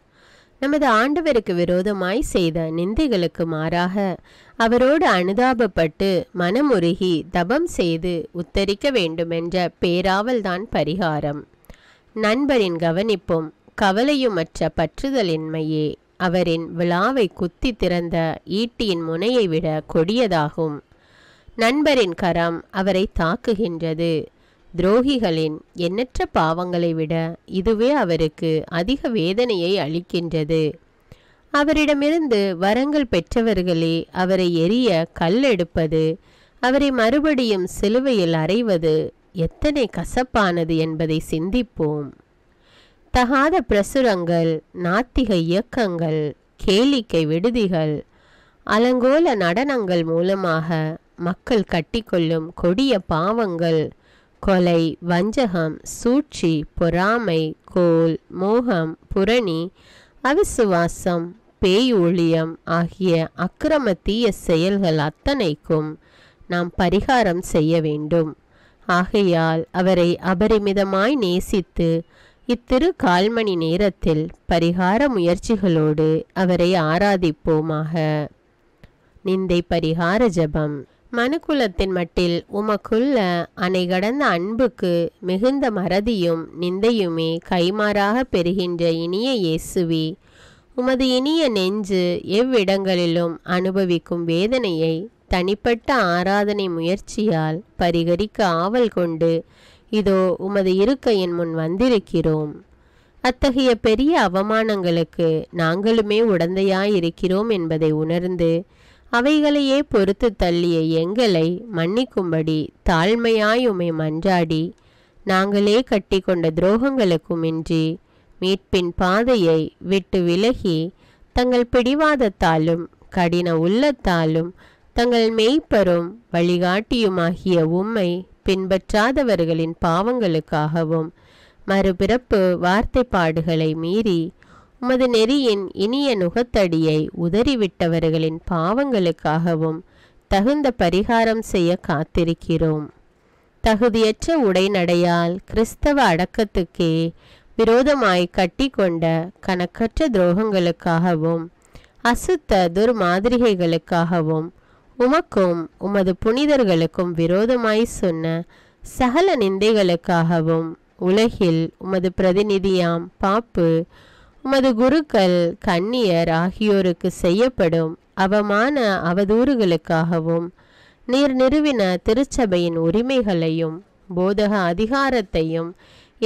நமது ஆண்டவருக்கு விரோதமாய் செய்த நிந்தைகளுக்கு மாறாக அவரோடு அனுதாபப்பட்டு மனமுருகி தபம் செய்து உத்தரிக்க வேண்டுமென்ற பேராவல்தான் பரிகாரம் நண்பரின் கவனிப்பும் கவலையுமற்ற பற்றுதலின்மையே அவரின் விழாவை குத்தி திறந்த ஈட்டியின் முனையை விட கொடியதாகும் நண்பரின் கரம் அவரை தாக்குகின்றது துரோகிகளின் எண்ணற்ற பாவங்களை விட இதுவே அவருக்கு அதிக வேதனையை அளிக்கின்றது அவரிடமிருந்து வரங்கள் பெற்றவர்களே அவரை எரிய கல்லெடுப்பது அவரை மறுபடியும் சிலுவையில் அறைவது எத்தனை கசப்பானது என்பதை சிந்திப்போம் தகாத பிரசுரங்கள் நாத்திக இயக்கங்கள் கேளிக்கை விடுதிகள் அலங்கோல நடனங்கள் மூலமாக மக்கள் கட்டிக்கொள்ளும் கொடிய பாவங்கள் கொலை வஞ்சகம் சூழ்ச்சி பொறாமை கோல் மோகம் புரணி அவிசுவாசம் பேய் ஊழியம் ஆகிய அக்கிரம தீய செயல்கள் அத்தனைக்கும் நாம் பரிகாரம் செய்ய வேண்டும் ஆகையால் அவரை அபரிமிதமாய் நேசித்து இத்திரு கால் மணி நேரத்தில் பரிகார முயற்சிகளோடு அவரை ஆராதிப்போமாக நிந்தை பரிகார ஜபம் மனுக்குலத்தின் மட்டில் உமக்குள்ள அணை கடந்த அன்புக்கு மிகுந்த மறதியும் நிந்தையுமே கைமாறாக பெறுகின்ற இனிய இயேசுவி உமது இனிய நெஞ்சு எவ்விடங்களிலும் அனுபவிக்கும் வேதனையை தனிப்பட்ட ஆராதனை முயற்சியால் பரிகரிக்க ஆவல் கொண்டு இதோ உமது இருக்கையின் முன் வந்திருக்கிறோம் அத்தகைய பெரிய அவமானங்களுக்கு நாங்களுமே உடந்தையாயிருக்கிறோம் என்பதை உணர்ந்து அவைகளையே பொறுத்து தள்ளிய எங்களை மன்னிக்கும்படி தாழ்மையாய் உமை மன்றாடி நாங்களே கட்டி கொண்ட துரோகங்களுக்குமின்றி மீட்பின் பாதையை விட்டு விலகி தங்கள் பிடிவாதத்தாலும் கடின உள்ளத்தாலும் தங்கள் மெய்ப்பரும் வழிகாட்டியுமாகிய உம்மை பின்பற்றாதவர்களின் பாவங்களுக்காகவும் மறுபிறப்பு வார்த்தைப்பாடுகளை மீறி உமது நெறியின் இனிய நுகத்தடியை உதறிவிட்டவர்களின் பாவங்களுக்காகவும் தகுந்த பரிகாரம் செய்ய காத்திருக்கிறோம் தகுதியற்ற உடைநடையால் கிறிஸ்தவ அடக்கத்துக்கே விரோதமாய் கட்டி கொண்ட கணக்கற்ற துரோகங்களுக்காகவும் அசுத்த துர்மாதிரிகைகளுக்காகவும் உமக்கும் உமது புனிதர்களுக்கும் விரோதமாய் சொன்ன சகல நிந்தைகளுக்காகவும் உலகில் உமது பிரதிநிதியாம் பாப்பு உமது குருக்கள் கண்ணியர் ஆகியோருக்கு செய்யப்படும் அவமான அவதூறுகளுக்காகவும் நீர் நிறுவின திருச்சபையின் உரிமைகளையும் போதக அதிகாரத்தையும்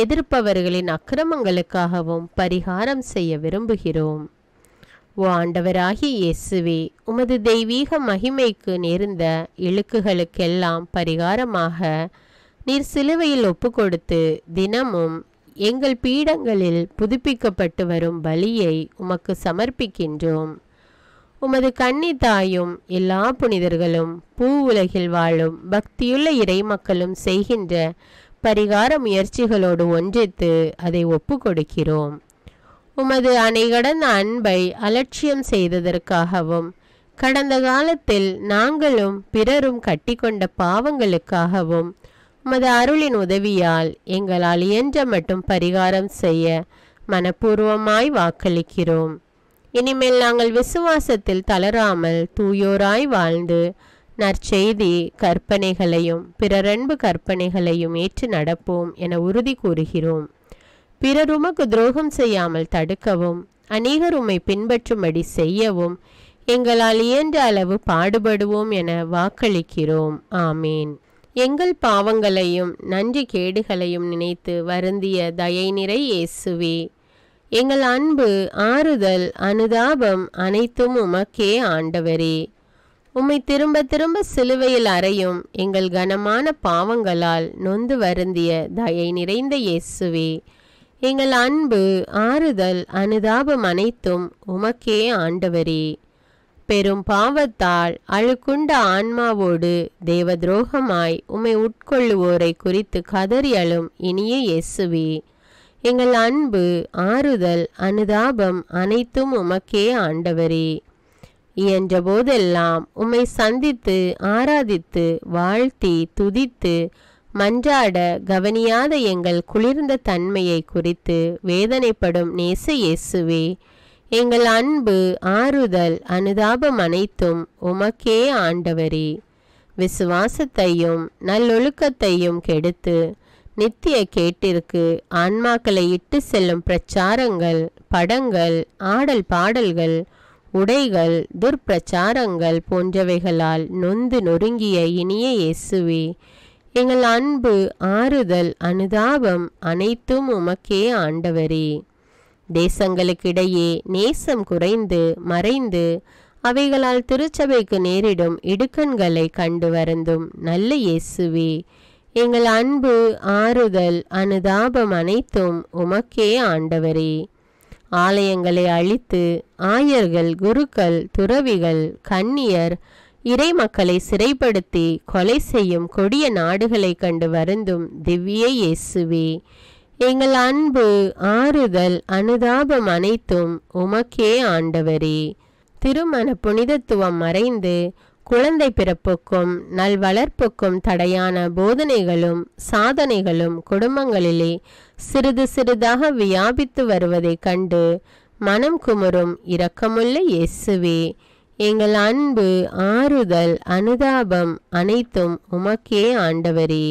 எதிர்ப்பவர்களின் அக்கிரமங்களுக்காகவும் பரிகாரம் செய்ய விரும்புகிறோம் ஓ ஆண்டவராகி இயேசுவே உமது தெய்வீக மகிமைக்கு நேர்ந்த இழுக்குகளுக்கெல்லாம் பரிகாரமாக நீர் சிலுவையில் ஒப்பு கொடுத்து தினமும் எங்கள் பீடங்களில் புதுப்பிக்கப்பட்டு வரும் பலியை உமக்கு சமர்ப்பிக்கின்றோம் உமது கன்னி தாயும் எல்லா புனிதர்களும் பூ உலகில் வாழும் பக்தியுள்ள இறைமக்களும் செய்கின்ற பரிகார முயற்சிகளோடு ஒன்றித்து அதை ஒப்பு கொடுக்கிறோம் உமது அணைகடந்த அன்பை அலட்சியம் செய்ததற்காகவும் கடந்த காலத்தில் நாங்களும் பிறரும் கட்டிக்கொண்ட பாவங்களுக்காகவும் உமது அருளின் உதவியால் எங்களால் இயன்ற மட்டும் பரிகாரம் செய்ய மனப்பூர்வமாய் வாக்களிக்கிறோம் இனிமேல் நாங்கள் விசுவாசத்தில் தளராமல் தூயோராய் வாழ்ந்து நற்செய்தி கற்பனைகளையும் பிறரன்பு கற்பனைகளையும் ஏற்று நடப்போம் என உறுதி கூறுகிறோம் பிறர் உமக்கு துரோகம் செய்யாமல் தடுக்கவும் அநேகர் உமை பின்பற்றும்படி செய்யவும் எங்களால் இயன்ற அளவு பாடுபடுவோம் என வாக்களிக்கிறோம் ஆமீன் எங்கள் பாவங்களையும் நன்றி கேடுகளையும் நினைத்து வருந்திய தயை நிறை இயேசுவே எங்கள் அன்பு ஆறுதல் அனுதாபம் அனைத்தும் உமக்கே ஆண்டவரே உம்மை திரும்ப திரும்ப சிலுவையில் அறையும் எங்கள் கனமான பாவங்களால் நொந்து வருந்திய தயை நிறைந்த இயேசுவே எங்கள் அன்பு ஆறுதல் அனுதாபம் அனைத்தும் உமக்கே ஆண்டவரே பெரும் பாவத்தால் அழுக்குண்ட ஆன்மாவோடு தேவ துரோகமாய் உம்மை உட்கொள்ளுவோரை குறித்து கதறி அழும் இனிய இயேசுவே எங்கள் அன்பு ஆறுதல் அனுதாபம் அனைத்தும் உமக்கே ஆண்டவரே இயன்ற போதெல்லாம் உம்மை சந்தித்து ஆராதித்து வாழ்த்தி துதித்து மன்றாட கவனியாத எங்கள் குளிர்ந்த தன்மையை குறித்து வேதனைப்படும் நேச இயேசுவே எங்கள் அன்பு ஆறுதல் அனுதாபம் அனைத்தும் உமக்கே ஆண்டவரே விசுவாசத்தையும் நல்லொழுக்கத்தையும் கெடுத்து நித்திய கேட்டிற்கு ஆன்மாக்களை இட்டு செல்லும் பிரச்சாரங்கள் படங்கள் ஆடல் பாடல்கள் உடைகள் துர்ப்பிரச்சாரங்கள் போன்றவைகளால் நொந்து நொறுங்கிய இனிய இயேசுவே எங்கள் அன்பு ஆறுதல் அனுதாபம் அனைத்தும் உமக்கே ஆண்டவரே தேசங்களுக்கிடையே நேசம் குறைந்து மறைந்து அவைகளால் திருச்சபைக்கு நேரிடும் இடுக்கண்களை கண்டு வருந்தும் நல்ல இயேசுவே எங்கள் அன்பு ஆறுதல் அனுதாபம் அனைத்தும் உமக்கே ஆண்டவரே ஆலயங்களை அழித்து ஆயர்கள் குருக்கள் துறவிகள் கன்னியர் இறை மக்களை சிறைப்படுத்தி கொலை செய்யும் கொடிய நாடுகளை கண்டு வருந்தும் திவ்ய இயேசுவே எங்கள் அன்பு ஆறுதல் அனுதாபம் அனைத்தும் உமக்கே ஆண்டவரே திருமண புனிதத்துவம் மறைந்து குழந்தை பிறப்புக்கும் நல்வளர்ப்புக்கும் தடையான போதனைகளும் சாதனைகளும் குடும்பங்களிலே சிறிது சிறிதாக வியாபித்து வருவதைக் கண்டு மனம் குமரும் இரக்கமுள்ள இயேசுவே எங்கள் அன்பு ஆறுதல் அனுதாபம் அனைத்தும் உமக்கே ஆண்டவரே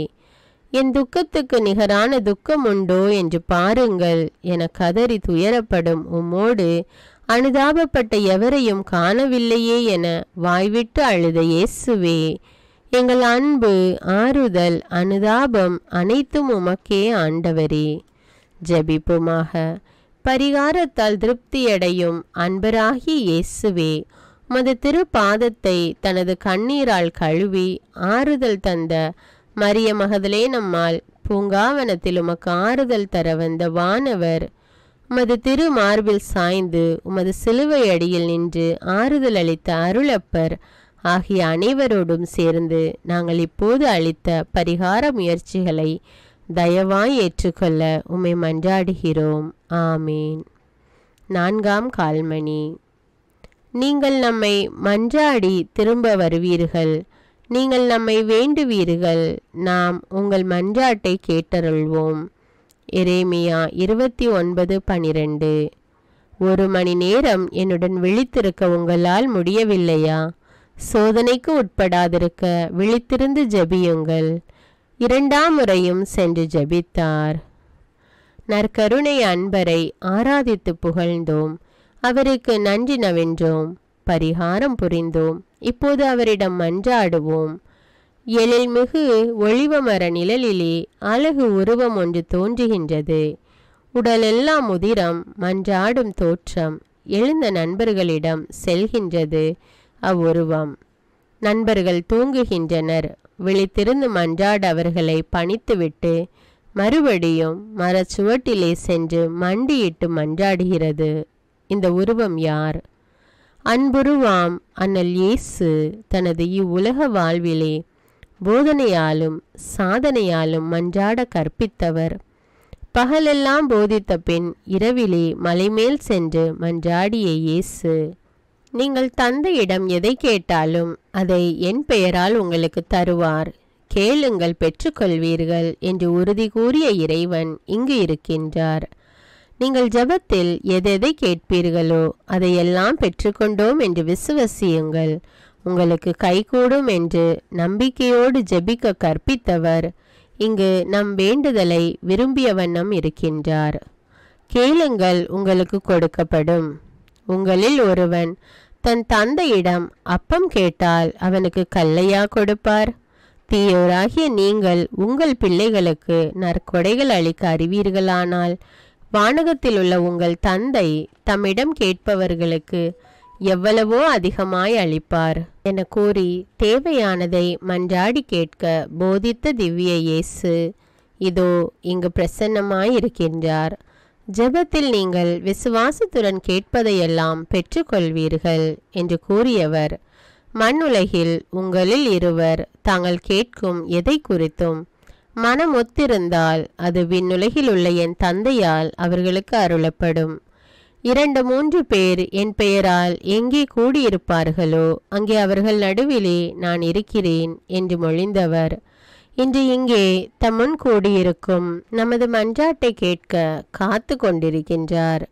என் துக்கத்துக்கு நிகரான துக்கம் உண்டோ என்று பாருங்கள் என கதறி துயரப்படும் உம்மோடு அனுதாபப்பட்ட எவரையும் காணவில்லையே என வாய்விட்டு அழுத இயேசுவே எங்கள் அன்பு ஆறுதல் அனுதாபம் அனைத்தும் உமக்கே ஆண்டவரே ஜபிப்புமாக பரிகாரத்தால் திருப்தியடையும் அன்பராகி இயேசுவே மது திருப்பாதத்தை தனது கண்ணீரால் கழுவி ஆறுதல் தந்த மரிய மகதலே நம்மால் பூங்காவனத்தில் உமக்கு ஆறுதல் தர வந்த வானவர் உமது திரு மார்பில் சாய்ந்து உமது சிலுவை அடியில் நின்று ஆறுதல் அளித்த அருளப்பர் ஆகிய அனைவரோடும் சேர்ந்து நாங்கள் இப்போது அளித்த பரிகார முயற்சிகளை தயவாய் ஏற்றுக்கொள்ள உம்மை மன்றாடுகிறோம் ஆமீன் நான்காம் கால்மணி நீங்கள் நம்மை மன்றாடி திரும்ப வருவீர்கள் நீங்கள் நம்மை வேண்டுவீர்கள் நாம் உங்கள் மன்றாட்டை கேட்டருள்வோம் எரேமியா இருபத்தி ஒன்பது பனிரெண்டு ஒரு மணி நேரம் என்னுடன் விழித்திருக்க உங்களால் முடியவில்லையா சோதனைக்கு உட்படாதிருக்க விழித்திருந்து ஜபியுங்கள் இரண்டாம் முறையும் சென்று ஜபித்தார் நற்கருணை அன்பரை ஆராதித்து புகழ்ந்தோம் அவருக்கு நன்றி நவென்றோம் பரிகாரம் புரிந்தோம் இப்போது அவரிடம் மன்றாடுவோம் எழில்மிகு ஒளிவமர நிழலிலே அழகு உருவம் ஒன்று தோன்றுகின்றது உடலெல்லாம் உதிரம் மன்றாடும் தோற்றம் எழுந்த நண்பர்களிடம் செல்கின்றது அவ்வுருவம் நண்பர்கள் தூங்குகின்றனர் விழித்திருந்து மன்றாட அவர்களை பணித்துவிட்டு மறுபடியும் மரச்சுவட்டிலே சென்று மண்டியிட்டு மன்றாடுகிறது இந்த உருவம் யார் அன்புருவாம் அண்ணல் இயேசு தனது இவ்வுலக வாழ்விலே போதனையாலும் சாதனையாலும் மன்றாட கற்பித்தவர் பகலெல்லாம் போதித்த பின் இரவிலே மலைமேல் சென்று மன்றாடிய இயேசு நீங்கள் தந்தையிடம் எதை கேட்டாலும் அதை என் பெயரால் உங்களுக்கு தருவார் கேளுங்கள் பெற்றுக்கொள்வீர்கள் என்று உறுதி கூறிய இறைவன் இங்கு இருக்கின்றார் நீங்கள் ஜபத்தில் எதெதை கேட்பீர்களோ அதையெல்லாம் பெற்றுக்கொண்டோம் என்று விசுவசியுங்கள் உங்களுக்கு கைகூடும் என்று நம்பிக்கையோடு ஜெபிக்க கற்பித்தவர் இங்கு நம் வேண்டுதலை விரும்பிய வண்ணம் இருக்கின்றார் கேளுங்கள் உங்களுக்கு கொடுக்கப்படும் உங்களில் ஒருவன் தன் தந்தையிடம் அப்பம் கேட்டால் அவனுக்கு கல்லையா கொடுப்பார் தீயோராகிய நீங்கள் உங்கள் பிள்ளைகளுக்கு நற்கொடைகள் அளிக்க அறிவீர்களானால் வானகத்தில் உள்ள உங்கள் தந்தை தம்மிடம் கேட்பவர்களுக்கு எவ்வளவோ அதிகமாய் அளிப்பார் என கூறி தேவையானதை மன்றாடி கேட்க போதித்த திவ்ய இயேசு இதோ இங்கு பிரசன்னமாயிருக்கின்றார் ஜெபத்தில் நீங்கள் விசுவாசத்துடன் கேட்பதையெல்லாம் பெற்றுக்கொள்வீர்கள் என்று கூறியவர் மண்ணுலகில் உங்களில் இருவர் தாங்கள் கேட்கும் எதை குறித்தும் மனம் ஒத்திருந்தால் அது விண்ணுலகில் உள்ள என் தந்தையால் அவர்களுக்கு அருளப்படும் இரண்டு மூன்று பேர் என் பெயரால் எங்கே கூடியிருப்பார்களோ அங்கே அவர்கள் நடுவிலே நான் இருக்கிறேன் என்று மொழிந்தவர் இன்று இங்கே தம்முன் கூடியிருக்கும் நமது மன்றாட்டை கேட்க காத்து கொண்டிருக்கின்றார்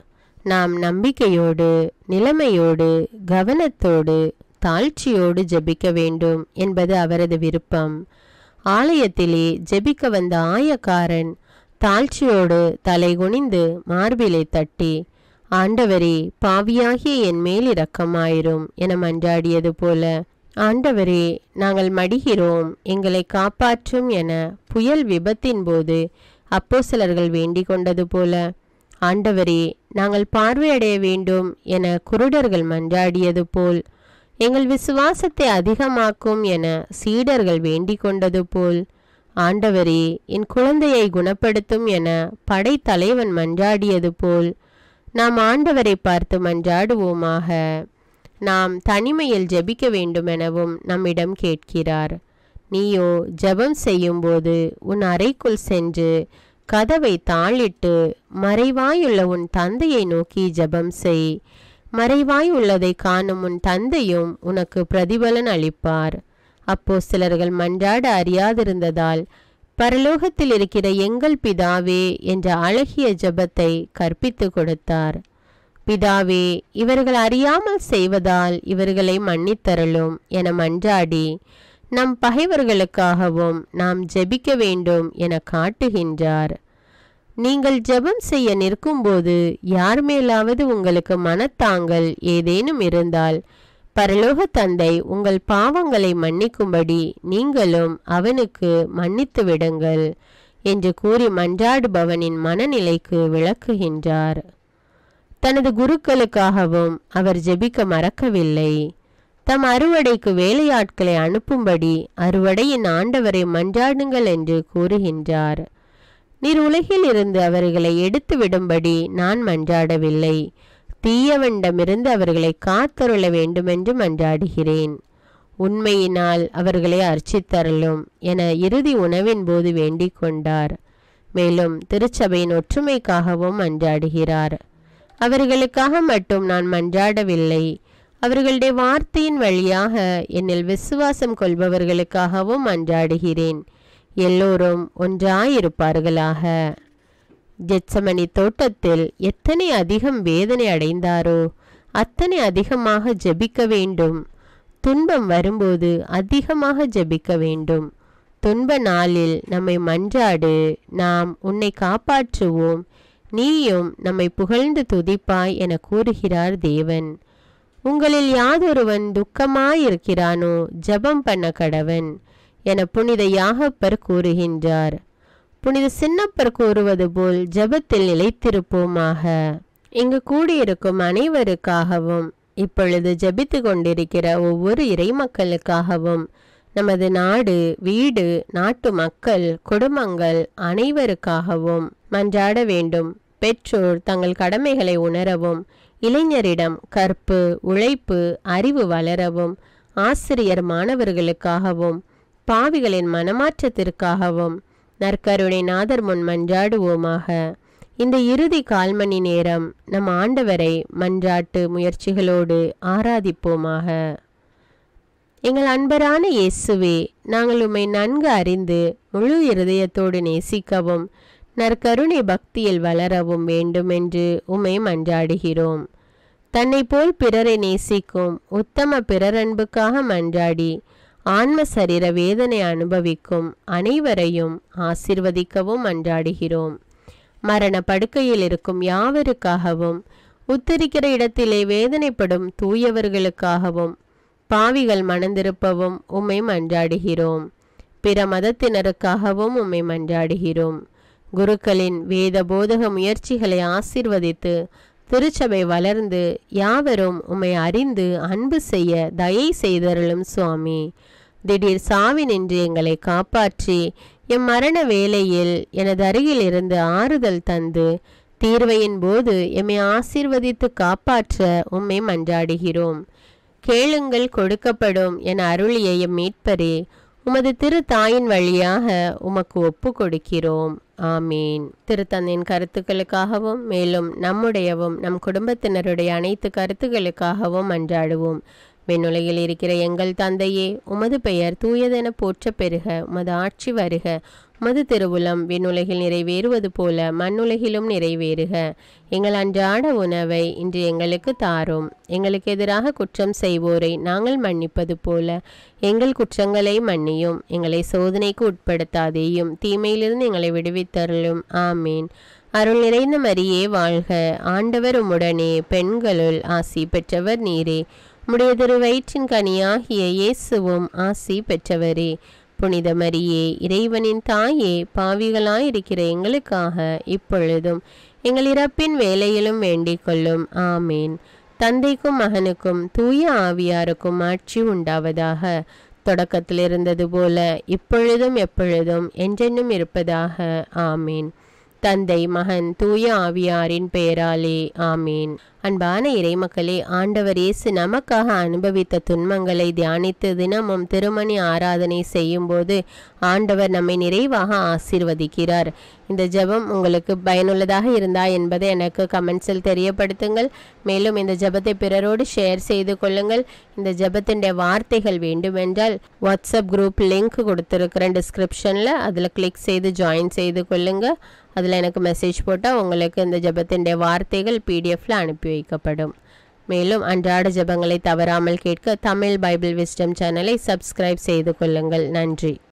நாம் நம்பிக்கையோடு நிலைமையோடு கவனத்தோடு தாழ்ச்சியோடு ஜபிக்க வேண்டும் என்பது அவரது விருப்பம் ஆலயத்திலே ஜெபிக்க வந்த ஆயக்காரன் தாழ்ச்சியோடு தலை குனிந்து மார்பிலை தட்டி ஆண்டவரே பாவியாகிய என் மேல் இரக்கமாயிரும் என மன்றாடியது போல ஆண்டவரே நாங்கள் மடிகிறோம் எங்களை காப்பாற்றும் என புயல் விபத்தின் போது அப்போ சிலர்கள் வேண்டிக் கொண்டது போல ஆண்டவரே நாங்கள் பார்வையடைய வேண்டும் என குருடர்கள் மன்றாடியது போல் எங்கள் விசுவாசத்தை அதிகமாக்கும் என சீடர்கள் வேண்டிக் கொண்டது போல் ஆண்டவரே என் குழந்தையை குணப்படுத்தும் என படைத்தலைவன் மன்றாடியது போல் நாம் ஆண்டவரை பார்த்து மன்றாடுவோமாக நாம் தனிமையில் ஜெபிக்க வேண்டுமெனவும் நம்மிடம் கேட்கிறார் நீயோ ஜெபம் செய்யும்போது உன் அறைக்குள் சென்று கதவை தாளிட்டு மறைவாயுள்ள உன் தந்தையை நோக்கி ஜெபம் செய் மறைவாய் உள்ளதை காணும் உன் தந்தையும் உனக்கு பிரதிபலன் அளிப்பார் அப்போ சிலர்கள் மன்றாட அறியாதிருந்ததால் பரலோகத்தில் இருக்கிற எங்கள் பிதாவே என்ற அழகிய ஜபத்தை கற்பித்து கொடுத்தார் பிதாவே இவர்கள் அறியாமல் செய்வதால் இவர்களை மன்னித்தரலும் என மன்றாடி நம் பகைவர்களுக்காகவும் நாம் ஜெபிக்க வேண்டும் என காட்டுகின்றார் நீங்கள் ஜெபம் செய்ய நிற்கும்போது யார் மேலாவது உங்களுக்கு மனத்தாங்கள் ஏதேனும் இருந்தால் பரலோக தந்தை உங்கள் பாவங்களை மன்னிக்கும்படி நீங்களும் அவனுக்கு மன்னித்து விடுங்கள் என்று கூறி மன்றாடுபவனின் மனநிலைக்கு விளக்குகின்றார் தனது குருக்களுக்காகவும் அவர் ஜெபிக்க மறக்கவில்லை தம் அறுவடைக்கு வேலையாட்களை அனுப்பும்படி அறுவடையின் ஆண்டவரை மன்றாடுங்கள் என்று கூறுகின்றார் நீர் உலகில் இருந்து அவர்களை எடுத்து விடும்படி நான் மன்றாடவில்லை தீயவண்டமிருந்து அவர்களை காத்தருள வேண்டுமென்று மன்றாடுகிறேன் உண்மையினால் அவர்களை அர்ச்சித்தருளும் என இறுதி உணவின் போது வேண்டிக் கொண்டார் மேலும் திருச்சபையின் ஒற்றுமைக்காகவும் மன்றாடுகிறார் அவர்களுக்காக மட்டும் நான் மன்றாடவில்லை அவர்களுடைய வார்த்தையின் வழியாக என்னில் விசுவாசம் கொள்பவர்களுக்காகவும் மன்றாடுகிறேன் எல்லோரும் ஒன்றாயிருப்பார்களாக ஜெட்சமணி தோட்டத்தில் எத்தனை அதிகம் வேதனை அடைந்தாரோ அத்தனை அதிகமாக ஜெபிக்க வேண்டும் துன்பம் வரும்போது அதிகமாக ஜெபிக்க வேண்டும் துன்ப நாளில் நம்மை மன்றாடு நாம் உன்னை காப்பாற்றுவோம் நீயும் நம்மை புகழ்ந்து துதிப்பாய் என கூறுகிறார் தேவன் உங்களில் யாதொருவன் துக்கமாயிருக்கிறானோ ஜபம் பண்ண கடவன் என புனித யாகப்பர் கூறுகின்றார் புனித சின்னப்பர் கூறுவது போல் ஜபத்தில் நிலைத்திருப்போமாக இங்கு கூடியிருக்கும் அனைவருக்காகவும் இப்பொழுது ஜபித்து கொண்டிருக்கிற ஒவ்வொரு இறை மக்களுக்காகவும் நமது நாடு வீடு நாட்டு மக்கள் குடும்பங்கள் அனைவருக்காகவும் மன்றாட வேண்டும் பெற்றோர் தங்கள் கடமைகளை உணரவும் இளைஞரிடம் கற்பு உழைப்பு அறிவு வளரவும் ஆசிரியர் மாணவர்களுக்காகவும் பாவிகளின் மனமாற்றத்திற்காகவும் நற்கருணை நாதர் முன் மன்றாடுவோமாக இந்த இறுதி கால் மணி நேரம் நம் ஆண்டவரை மன்றாட்டு முயற்சிகளோடு ஆராதிப்போமாக எங்கள் அன்பரான இயேசுவே நாங்கள் உம்மை நன்கு அறிந்து முழு இருதயத்தோடு நேசிக்கவும் நற்கருணை பக்தியில் வளரவும் வேண்டும் என்று உம்மை மன்றாடுகிறோம் தன்னை போல் பிறரை நேசிக்கும் உத்தம பிறரன்புக்காக மன்றாடி ஆன்ம சரீர வேதனை அனுபவிக்கும் அனைவரையும் ஆசிர்வதிக்கவும் அன்றாடுகிறோம் மரண படுக்கையில் இருக்கும் யாவருக்காகவும் உத்தரிக்கிற இடத்திலே வேதனைப்படும் தூயவர்களுக்காகவும் பாவிகள் மணந்திருப்பவும் உம்மை மன்றாடுகிறோம் பிற மதத்தினருக்காகவும் உம்மை மன்றாடுகிறோம் குருக்களின் வேத போதக முயற்சிகளை ஆசிர்வதித்து திருச்சபை வளர்ந்து யாவரும் உம்மை அறிந்து அன்பு செய்ய தயை செய்தருளும் சுவாமி திடீர் சாவி நின்று எங்களை காப்பாற்றி எம் மரண வேளையில் எனது அருகில் இருந்து ஆறுதல் தந்து தீர்வையின் போது எம்மை ஆசீர்வதித்து காப்பாற்ற உம்மை மன்றாடுகிறோம் கேளுங்கள் கொடுக்கப்படும் என அருளிய எம் மீட்பரே உமது திரு தாயின் வழியாக உமக்கு ஒப்பு கொடுக்கிறோம் ஆமீன் திருத்தந்தையின் கருத்துக்களுக்காகவும் மேலும் நம்முடையவும் நம் குடும்பத்தினருடைய அனைத்து கருத்துக்களுக்காகவும் அன்றாடுவோம் விண்ணுலகில் இருக்கிற எங்கள் தந்தையே உமது பெயர் தூயதென போற்ற பெருக உமது ஆட்சி வருக உமது திருவுளம் விண்ணுலகில் நிறைவேறுவது போல மண்ணுலகிலும் நிறைவேறுக எங்கள் அன்றாட உணவை இன்று எங்களுக்கு தாரும் எங்களுக்கு எதிராக குற்றம் செய்வோரை நாங்கள் மன்னிப்பது போல எங்கள் குற்றங்களை மன்னியும் எங்களை சோதனைக்கு உட்படுத்தாதேயும் தீமையிலிருந்து எங்களை விடுவித்தருளும் ஆமீன் அருள் நிறைந்த மரியே வாழ்க ஆண்டவர் உம்முடனே பெண்களுள் ஆசி பெற்றவர் நீரே முடியதொரு வயிற்றின் கனியாகிய இயேசுவும் ஆசி பெற்றவரே புனித மரியே இறைவனின் தாயே பாவிகளாயிருக்கிற எங்களுக்காக இப்பொழுதும் எங்கள் இறப்பின் வேலையிலும் வேண்டிக் கொள்ளும் ஆமேன் தந்தைக்கும் மகனுக்கும் தூய ஆவியாருக்கும் ஆட்சி உண்டாவதாக தொடக்கத்தில் இருந்தது போல இப்பொழுதும் எப்பொழுதும் என்றென்னும் இருப்பதாக ஆமேன் தந்தை மகன் தூய ஆவியாரின் பெயராலே ஆமீன் அன்பான இறைமக்களே ஆண்டவர் இயேசு நமக்காக அனுபவித்த துன்பங்களை தியானித்து தினமும் திருமணி ஆராதனை செய்யும்போது ஆண்டவர் நம்மை நிறைவாக ஆசீர்வதிக்கிறார் இந்த ஜெபம் உங்களுக்கு பயனுள்ளதாக இருந்தா என்பதை எனக்கு கமெண்ட்ஸில் தெரியப்படுத்துங்கள் மேலும் இந்த ஜெபத்தை பிறரோடு ஷேர் செய்து கொள்ளுங்கள் இந்த ஜபத்தின் வார்த்தைகள் வேண்டுமென்றால் வாட்ஸ்அப் குரூப் லிங்க் கொடுத்துருக்கிறேன் டிஸ்கிரிப்ஷனில் அதில் கிளிக் செய்து ஜாயின் செய்து கொள்ளுங்கள் அதில் எனக்கு மெசேஜ் போட்டால் உங்களுக்கு இந்த ஜபத்தின் வார்த்தைகள் பிடிஎஃப்பில் அனுப்பி வைக்கப்படும் மேலும் அன்றாட ஜபங்களை தவறாமல் கேட்க தமிழ் பைபிள் விஸ்டம் சேனலை சப்ஸ்கிரைப் செய்து கொள்ளுங்கள் நன்றி